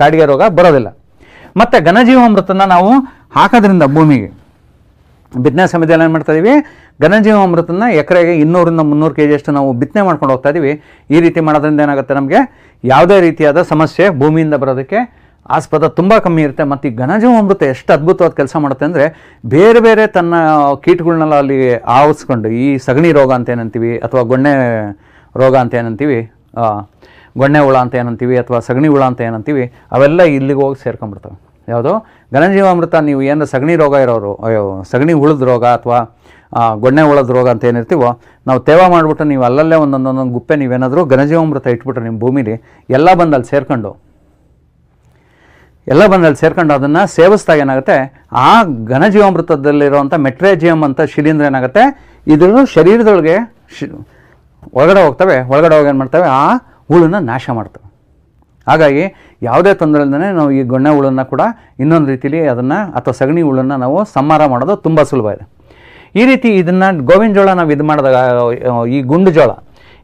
ಕಾಡಿಗೆ ರೋಗ ಬರೋದಿಲ್ಲ ಮತ್ತು ಘನಜೀವಾಮೃತನ ನಾವು ಹಾಕೋದ್ರಿಂದ ಭೂಮಿಗೆ ಬಿತ್ತನೆ ಸಮಯದಲ್ಲಿ ಏನು ಮಾಡ್ತಾ ಇದೀವಿ ಅಮೃತನ ಎಕರೆಗೆ ಇನ್ನೂರಿಂದ ಮುನ್ನೂರು ಕೆ ಜಿಯಷ್ಟು ನಾವು ಬಿತ್ತನೆ ಮಾಡ್ಕೊಂಡು ಹೋಗ್ತಾ ಇದೀವಿ ಈ ರೀತಿ ಮಾಡೋದ್ರಿಂದ ಏನಾಗುತ್ತೆ ನಮಗೆ ಯಾವುದೇ ರೀತಿಯಾದ ಸಮಸ್ಯೆ ಭೂಮಿಯಿಂದ ಬರೋದಕ್ಕೆ ಆಸ್ಪದ ತುಂಬ ಕಮ್ಮಿ ಇರುತ್ತೆ ಮತ್ತು ಈ ಅಮೃತ ಎಷ್ಟು ಅದ್ಭುತವಾದ ಕೆಲಸ ಮಾಡುತ್ತೆ ಅಂದರೆ ಬೇರೆ ಬೇರೆ ತನ್ನ ಕೀಟಗಳನ್ನೆಲ್ಲ ಅಲ್ಲಿ ಆವರಿಸ್ಕೊಂಡು ಈ ಸಗಣಿ ರೋಗ ಅಂತ ಏನಂತೀವಿ ಅಥವಾ ಗೊಣ್ಣೆ ರೋಗ ಅಂತ ಏನಂತೀವಿ ಗೊಣ್ಣೆ ಹುಳ ಅಂತ ಏನಂತೀವಿ ಅಥವಾ ಸಗಣಿ ಹುಳ ಅಂತ ಏನಂತೀವಿ ಅವೆಲ್ಲ ಇಲ್ಲಿಗೆ ಹೋಗಿ ಸೇರ್ಕೊಂಡ್ಬಿಡ್ತವೆ ಯಾವುದು ಘನಜೀವಾಮೃತ ನೀವು ಏನಾರ ಸಗಣಿ ರೋಗ ಇರೋರು ಅಯ್ಯೋ ಸಗಣಿ ಉಳಿದ ರೋಗ ಅಥವಾ ಗೊಣ್ಣೆ ಉಳದ ರೋಗ ಅಂತ ಏನಿರ್ತೀವೋ ನಾವು ತೇವ ಮಾಡಿಬಿಟ್ಟು ನೀವು ಅಲ್ಲಲ್ಲೇ ಒಂದೊಂದೊಂದೊಂದು ಗುಪ್ಪೆ ನೀವೇನಾದರೂ ಘನಜೀವಾಮೃತ ಇಟ್ಬಿಟ್ರೆ ನಿಮ್ಮ ಭೂಮಿಲಿ ಎಲ್ಲ ಬಂದಲ್ಲಿ ಸೇರ್ಕೊಂಡು ಎಲ್ಲ ಬಂದಲ್ಲಿ ಸೇರ್ಕೊಂಡು ಅದನ್ನು ಸೇವಿಸ್ತಾ ಏನಾಗುತ್ತೆ ಆ ಘನಜೀವಾಮೃತದಲ್ಲಿರುವಂಥ ಮೆಟ್ರೇಜಿಯಂ ಅಂತ ಶಿಲೀಂಧ್ರ ಏನಾಗುತ್ತೆ ಇದನ್ನು ಶರೀರದೊಳಗೆ ಶಿ ಒಳಗಡೆ ಹೋಗ್ತವೆ ಒಳಗಡೆ ಹೋಗಿ ಏನು ಮಾಡ್ತವೆ ಆ ಹುಳನ್ನ ನಾಶ ಮಾಡ್ತವೆ ಹಾಗಾಗಿ ಯಾವುದೇ ತೊಂದರೆ ನಾವು ಈ ಗೊಣ್ಣೆ ಹುಳನ್ನು ಕೂಡ ಇನ್ನೊಂದು ರೀತಿಯಲ್ಲಿ ಅದನ್ನು ಅಥವಾ ಸಗಣಿ ಹುಳನ್ನು ನಾವು ಸಂಹಾರ ಮಾಡೋದು ತುಂಬ ಸುಲಭ ಇದೆ ಈ ರೀತಿ ಇದನ್ನು ಗೋವಿನ ಜೋಳ ನಾವು ಇದು ಮಾಡಿದಾಗ ಈ ಗುಂಡು ಜೋಳ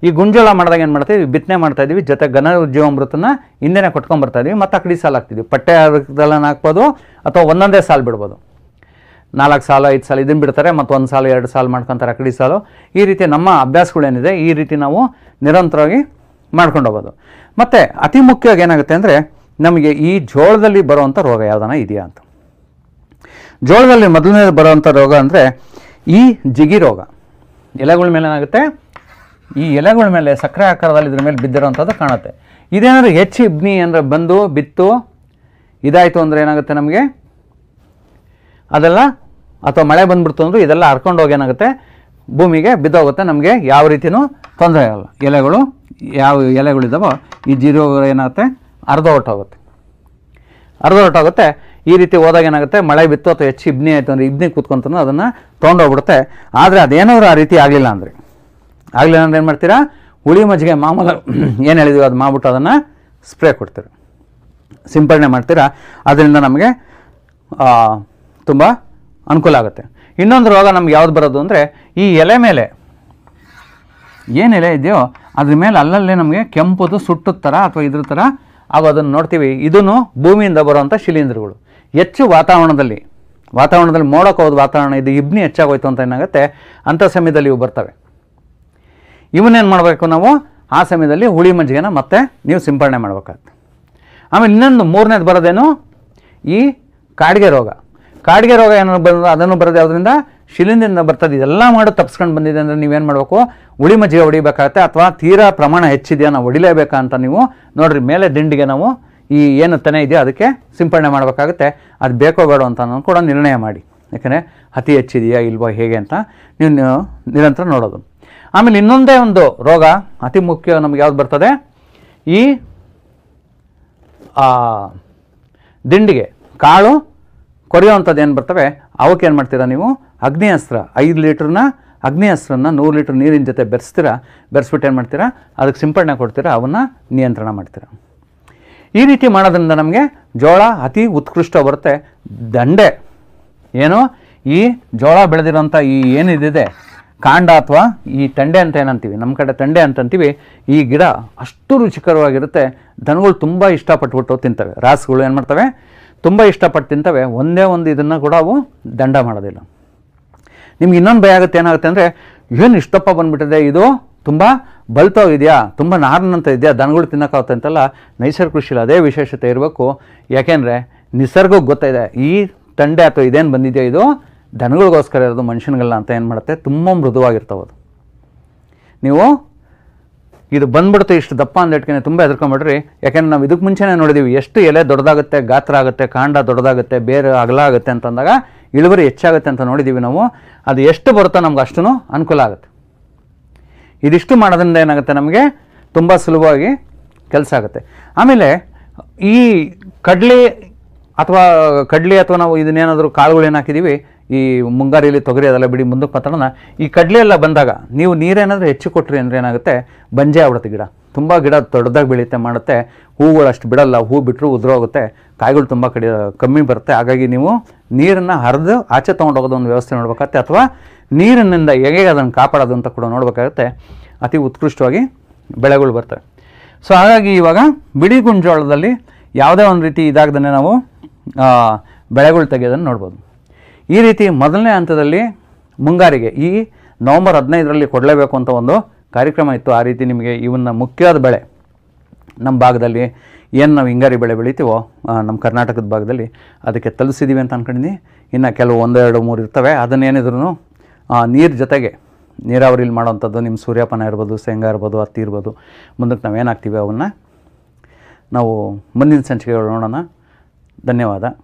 ಈ ಜೋಳ ಮಾಡಿದಾಗ ಏನು ಮಾಡ್ತೀವಿ ಬಿತ್ತನೆ ಮಾಡ್ತಾ ಇದ್ದೀವಿ ಜೊತೆ ಘನ ಜೀವಾಮೃತನ ಹಿಂದೆನೇ ಕೊಟ್ಕೊಂಡ್ಬರ್ತಾ ಮತ್ತು ಮತ್ತೆ ಅಕಡಿ ಸಾಲು ಹಾಕ್ತಿದ್ವಿ ಪಟ್ಟೆ ಹಾಕ್ಬೋದು ಅಥವಾ ಒಂದೊಂದೇ ಸಾಲು ಬಿಡ್ಬೋದು ನಾಲ್ಕು ಸಾಲು ಐದು ಸಾಲ ಇದನ್ನು ಬಿಡ್ತಾರೆ ಮತ್ತು ಒಂದು ಸಾಲು ಎರಡು ಸಾಲು ಮಾಡ್ಕೊತಾರೆ ಅಕಡಿ ಸಾಲು ಈ ರೀತಿ ನಮ್ಮ ಅಭ್ಯಾಸಗಳೇನಿದೆ ಈ ರೀತಿ ನಾವು ನಿರಂತರವಾಗಿ ಮಾಡ್ಕೊಂಡು ಹೋಗೋದು ಮತ್ತು ಅತಿ ಮುಖ್ಯವಾಗಿ ಏನಾಗುತ್ತೆ ಅಂದರೆ ನಮಗೆ ಈ ಜೋಳದಲ್ಲಿ ಬರುವಂಥ ರೋಗ ಯಾವ್ದಾನ ಇದೆಯಾ ಅಂತ ಜೋಳದಲ್ಲಿ ಮೊದಲನೇ ಬರೋವಂಥ ರೋಗ ಅಂದರೆ ಈ ಜಿಗಿ ರೋಗ ಎಲೆಗಳ ಮೇಲೆ ಏನಾಗುತ್ತೆ ಈ ಎಲೆಗಳ ಮೇಲೆ ಸಕ್ಕರೆ ಆಕಾರದಲ್ಲಿ ಇದ್ರ ಮೇಲೆ ಬಿದ್ದಿರೋವಂಥದ್ದು ಕಾಣುತ್ತೆ ಇದೇನಾದ್ರೆ ಹೆಚ್ಚು ಇಬ್ನಿ ಅಂದರೆ ಬಂದು ಬಿತ್ತು ಇದಾಯಿತು ಅಂದರೆ ಏನಾಗುತ್ತೆ ನಮಗೆ ಅದೆಲ್ಲ ಅಥವಾ ಮಳೆ ಬಂದ್ಬಿಡ್ತು ಅಂದರೆ ಇದೆಲ್ಲ ಹರ್ಕೊಂಡೋಗಿ ಏನಾಗುತ್ತೆ ಭೂಮಿಗೆ ಬಿದ್ದೋಗುತ್ತೆ ನಮಗೆ ಯಾವ ರೀತಿಯೂ ತೊಂದರೆ ಆಗಲ್ಲ ಎಲೆಗಳು ಯಾವ ಎಲೆಗಳಿದ್ದಾವೋ ಈ ಜೀರೋ ಏನಾಗುತ್ತೆ ಅರ್ಧ ಹೊಟ್ಟೋಗುತ್ತೆ ಅರ್ಧ ಹೊಟ್ಟೋಗುತ್ತೆ ಈ ರೀತಿ ಹೋದಾಗ ಏನಾಗುತ್ತೆ ಮಳೆ ಬಿತ್ತು ಅಥವಾ ಹೆಚ್ಚು ಇಬ್ನಿ ಆಯಿತು ಅಂದರೆ ಇಬ್ನಿ ಕೂತ್ಕೊಂತನೂ ಅದನ್ನು ತೊಗೊಂಡೋಗ್ಬಿಡುತ್ತೆ ಆದರೆ ಅದೇನಾದ್ರೂ ಆ ರೀತಿ ಆಗಲಿಲ್ಲ ಅಂದರೆ ಆಗಲಿಲ್ಲ ಅಂದರೆ ಏನು ಮಾಡ್ತೀರಾ ಹುಳಿ ಮಜ್ಜಿಗೆ ಮಾಮೂಲು (clears throat) ಏನು ಹೇಳಿದೀವಿ ಅದು ಮಾಡ್ಬಿಟ್ಟು ಅದನ್ನು ಸ್ಪ್ರೇ ಕೊಡ್ತೀರ ಸಿಂಪಡಣೆ ಮಾಡ್ತೀರಾ ಅದರಿಂದ ನಮಗೆ ತುಂಬ ಅನುಕೂಲ ಆಗುತ್ತೆ ಇನ್ನೊಂದು ರೋಗ ನಮ್ಗೆ ಯಾವ್ದು ಬರೋದು ಅಂದರೆ ಈ ಎಲೆ ಮೇಲೆ ಏನು ಎಲೆ ಇದೆಯೋ ಅದ್ರ ಮೇಲೆ ಅಲ್ಲಲ್ಲೇ ನಮಗೆ ಕೆಂಪುದು ಸುಟ್ಟದ ಥರ ಅಥವಾ ಇದ್ರ ಥರ ಆಗ ಅದನ್ನು ನೋಡ್ತೀವಿ ಇದನ್ನು ಭೂಮಿಯಿಂದ ಬರುವಂಥ ಶಿಲೀಂಧ್ರಗಳು ಹೆಚ್ಚು ವಾತಾವರಣದಲ್ಲಿ ವಾತಾವರಣದಲ್ಲಿ ಮೋಡಕ್ಕೆ ಹೋದ ವಾತಾವರಣ ಇದು ಇಬ್ನಿ ಹೆಚ್ಚಾಗೋಯ್ತು ಅಂತ ಏನಾಗುತ್ತೆ ಅಂಥ ಸಮಯದಲ್ಲಿ ಇವು ಬರ್ತವೆ ಇವನ್ನೇನು ಮಾಡಬೇಕು ನಾವು ಆ ಸಮಯದಲ್ಲಿ ಹುಳಿ ಮಜ್ಜಿಗೆನ ಮತ್ತೆ ನೀವು ಸಿಂಪಡಣೆ ಮಾಡಬೇಕಾಗ್ತದೆ ಆಮೇಲೆ ಇನ್ನೊಂದು ಮೂರನೇದು ಬರೋದೇನು ಈ ಕಾಡಿಗೆ ರೋಗ ಕಾಡಿಗೆ ರೋಗ ಏನೋ ಬಂದ ಅದನ್ನು ಬರೋದು ಯಾವುದರಿಂದ ಶಿಲೀಂಧ್ರದಿಂದ ಬರ್ತದೆ ಇದೆಲ್ಲ ಮಾಡೋದು ತಪ್ಸ್ಕೊಂಡು ಬಂದಿದೆ ಅಂದರೆ ನೀವೇನು ಮಾಡಬೇಕು ಉಳಿ ಮಜ್ಜಿಗೆ ಹೊಡಿಬೇಕಾಗತ್ತೆ ಅಥವಾ ತೀರಾ ಪ್ರಮಾಣ ಹೆಚ್ಚಿದೆಯಾ ನಾವು ಹೊಡಿಲೇಬೇಕಾ ಅಂತ ನೀವು ನೋಡ್ರಿ ಮೇಲೆ ದಿಂಡಿಗೆ ನಾವು ಈ ಏನು ತನೆ ಇದೆಯೋ ಅದಕ್ಕೆ ಸಿಂಪಡಣೆ ಮಾಡಬೇಕಾಗುತ್ತೆ ಅದು ಬೇಕೋ ಬೇಡ ಅಂತ ಅನ್ನೋದು ಕೂಡ ನಿರ್ಣಯ ಮಾಡಿ ಯಾಕೆಂದರೆ ಅತಿ ಹೆಚ್ಚಿದೆಯಾ ಇಲ್ವೋ ಹೇಗೆ ಅಂತ ನೀವು ನಿರಂತರ ನೋಡೋದು ಆಮೇಲೆ ಇನ್ನೊಂದೇ ಒಂದು ರೋಗ ಅತಿ ಮುಖ್ಯ ನಮ್ಗೆ ಯಾವ್ದು ಬರ್ತದೆ ಈ ದಿಂಡಿಗೆ ಕಾಳು ಕೊರೆಯುವಂಥದ್ದು ಅಂಥದ್ದು ಏನು ಬರ್ತವೆ ಅವಕ್ಕೆ ಏನು ಮಾಡ್ತೀರಾ ನೀವು ಅಗ್ನಿಯಸ್ತ್ರ ಐದು ಲೀಟ್ರನ್ನ ಅಗ್ನಿಯಸ್ತ್ರನ ನೂರು ಲೀಟ್ರ್ ನೀರಿನ ಜೊತೆ ಬೆರೆಸ್ತೀರಾ ಬೆರೆಸ್ಬಿಟ್ಟು ಏನು ಮಾಡ್ತೀರಾ ಅದಕ್ಕೆ ಸಿಂಪಡಣೆ ಕೊಡ್ತೀರಾ ಅವನ್ನು ನಿಯಂತ್ರಣ ಮಾಡ್ತೀರಾ ಈ ರೀತಿ ಮಾಡೋದ್ರಿಂದ ನಮಗೆ ಜೋಳ ಅತಿ ಉತ್ಕೃಷ್ಟ ಬರುತ್ತೆ ದಂಡೆ ಏನು ಈ ಜೋಳ ಬೆಳೆದಿರೋಂಥ ಈ ಏನಿದೆ ಕಾಂಡ ಅಥವಾ ಈ ತಂಡೆ ಅಂತ ಏನಂತೀವಿ ನಮ್ಮ ಕಡೆ ತಂಡೆ ಅಂತಂತೀವಿ ಈ ಗಿಡ ಅಷ್ಟು ರುಚಿಕರವಾಗಿರುತ್ತೆ ದನಗಳು ತುಂಬ ಇಷ್ಟಪಟ್ಬಿಟ್ಟು ತಿಂತವೆ ರಾಸುಗಳು ಏನು ಮಾಡ್ತವೆ ತುಂಬ ಇಷ್ಟಪಟ್ಟು ತಿಂತವೆ ಒಂದೇ ಒಂದು ಇದನ್ನು ಕೂಡ ಅವು ದಂಡ ಮಾಡೋದಿಲ್ಲ ನಿಮ್ಗೆ ಇನ್ನೊಂದು ಭಯ ಆಗುತ್ತೆ ಏನಾಗುತ್ತೆ ಅಂದರೆ ಏನು ಇಷ್ಟಪ್ಪ ಬಂದುಬಿಟ್ಟಿದೆ ಇದು ತುಂಬ ಬಲ್ತೋಗಿದೆಯಾ ತುಂಬ ನಾರನಂತ ಇದೆಯಾ ದನಗಳು ತಿನ್ನೋಕ್ಕಾಗುತ್ತೆ ಅಂತೆಲ್ಲ ನೈಸರ್ಗ ಕೃಷಿಯಲ್ಲಿ ಅದೇ ವಿಶೇಷತೆ ಇರಬೇಕು ಯಾಕೆಂದರೆ ನಿಸರ್ಗಕ್ಕೆ ಗೊತ್ತಾಯಿದೆ ಈ ತಂಡೆ ಅಥವಾ ಇದೇನು ಬಂದಿದೆಯಾ ಇದು ದನಗಳಿಗೋಸ್ಕರ ಇರೋದು ಮನುಷ್ಯನಗಳನ್ನ ಅಂತ ಏನು ಮಾಡುತ್ತೆ ತುಂಬ ಅದು ನೀವು ಇದು ಬಂದ್ಬಿಡ್ತು ಇಷ್ಟು ದಪ್ಪ ಅಂದಿಟ್ಕೆ ತುಂಬ ಹೆದರ್ಕೊಂಬಿಡ್ರಿ ಯಾಕೆಂದ್ರೆ ನಾವು ಇದಕ್ಕೆ ಮುಂಚೆನೇ ನೋಡಿದ್ದೀವಿ ಎಷ್ಟು ಎಲೆ ದೊಡ್ಡದಾಗುತ್ತೆ ಗಾತ್ರ ಆಗುತ್ತೆ ಕಾಂಡ ದೊಡ್ಡದಾಗುತ್ತೆ ಬೇರೆ ಅಗಲ ಆಗುತ್ತೆ ಅಂತಂದಾಗ ಇಳುವರಿ ಹೆಚ್ಚಾಗುತ್ತೆ ಅಂತ ನೋಡಿದ್ದೀವಿ ನಾವು ಅದು ಎಷ್ಟು ಬರುತ್ತೋ ನಮ್ಗೆ ಅಷ್ಟು ಅನುಕೂಲ ಆಗುತ್ತೆ ಇದಿಷ್ಟು ಮಾಡೋದ್ರಿಂದ ಏನಾಗುತ್ತೆ ನಮಗೆ ತುಂಬ ಸುಲಭವಾಗಿ ಕೆಲಸ ಆಗುತ್ತೆ ಆಮೇಲೆ ಈ ಕಡಲೆ ಅಥವಾ ಕಡಲೆ ಅಥವಾ ನಾವು ಇದನ್ನೇನಾದರೂ ಕಾಳುಗಳೇನು ಹಾಕಿದ್ದೀವಿ ಈ ಮುಂಗಾರಿಯಲ್ಲಿ ತೊಗರಿ ಅದೆಲ್ಲ ಬಿಡಿ ಮುಂದಕ್ಕೆ ಮಾತಾಡೋಣ ಈ ಕಡಲೆ ಎಲ್ಲ ಬಂದಾಗ ನೀವು ನೀರೇನಾದರೂ ಹೆಚ್ಚು ಕೊಟ್ಟರೆ ಅಂದರೆ ಏನಾಗುತ್ತೆ ಬಂಜೆ ಆಗ್ಬಿಡುತ್ತೆ ಗಿಡ ತುಂಬ ಗಿಡ ದೊಡ್ಡದಾಗಿ ಬೆಳೀತೆ ಮಾಡುತ್ತೆ ಹೂಗಳು ಅಷ್ಟು ಬಿಡೋಲ್ಲ ಹೂ ಬಿಟ್ಟರು ಉದುರೋಗುತ್ತೆ ಕಾಯಿಗಳು ತುಂಬ ಕಡಿ ಕಮ್ಮಿ ಬರುತ್ತೆ ಹಾಗಾಗಿ ನೀವು ನೀರನ್ನು ಹರಿದು ಆಚೆ ತೊಗೊಂಡೋಗೋದು ಒಂದು ವ್ಯವಸ್ಥೆ ನೋಡ್ಬೇಕಾಗತ್ತೆ ಅಥವಾ ನೀರಿನಿಂದ ಹೇಗೆ ಅದನ್ನು ಕಾಪಾಡೋದು ಅಂತ ಕೂಡ ನೋಡಬೇಕಾಗತ್ತೆ ಅತಿ ಉತ್ಕೃಷ್ಟವಾಗಿ ಬೆಳೆಗಳು ಬರ್ತವೆ ಸೊ ಹಾಗಾಗಿ ಇವಾಗ ಬಿಡಿ ಗುಂಜೋಳದಲ್ಲಿ ಯಾವುದೇ ಒಂದು ರೀತಿ ಇದಾಗದನ್ನೇ ನಾವು ಬೆಳೆಗಳು ತೆಗೆಯೋದನ್ನು ನೋಡ್ಬೋದು ಈ ರೀತಿ ಮೊದಲನೇ ಹಂತದಲ್ಲಿ ಮುಂಗಾರಿಗೆ ಈ ನವಂಬರ್ ಹದಿನೈದರಲ್ಲಿ ಕೊಡಲೇಬೇಕು ಅಂತ ಒಂದು ಕಾರ್ಯಕ್ರಮ ಇತ್ತು ಆ ರೀತಿ ನಿಮಗೆ ಇವನ್ನ ಮುಖ್ಯವಾದ ಬೆಳೆ ನಮ್ಮ ಭಾಗದಲ್ಲಿ ಏನು ನಾವು ಹಿಂಗಾರಿ ಬೆಳೆ ಬೆಳಿತೀವೋ ನಮ್ಮ ಕರ್ನಾಟಕದ ಭಾಗದಲ್ಲಿ ಅದಕ್ಕೆ ತಲುಸಿದ್ದೀವಿ ಅಂತ ಅಂದ್ಕೊಂಡಿದ್ದೀನಿ ಇನ್ನು ಕೆಲವು ಒಂದೆರಡು ಮೂರು ಇರ್ತವೆ ಅದನ್ನೇನಿದ್ರು ನೀರು ಜೊತೆಗೆ ನೀರಾವರಿಲಿ ಮಾಡೋವಂಥದ್ದು ನಿಮ್ಮ ಸೂರ್ಯಪಾನ ಇರ್ಬೋದು ಶೇಂಗಾ ಇರ್ಬೋದು ಹತ್ತಿ ಇರ್ಬೋದು ಮುಂದಕ್ಕೆ ನಾವು ಏನಾಗ್ತೀವಿ ಅವನ್ನ ನಾವು ಮುಂದಿನ ಸಂಚಿಕೆಗಳು ನೋಡೋಣ ಧನ್ಯವಾದ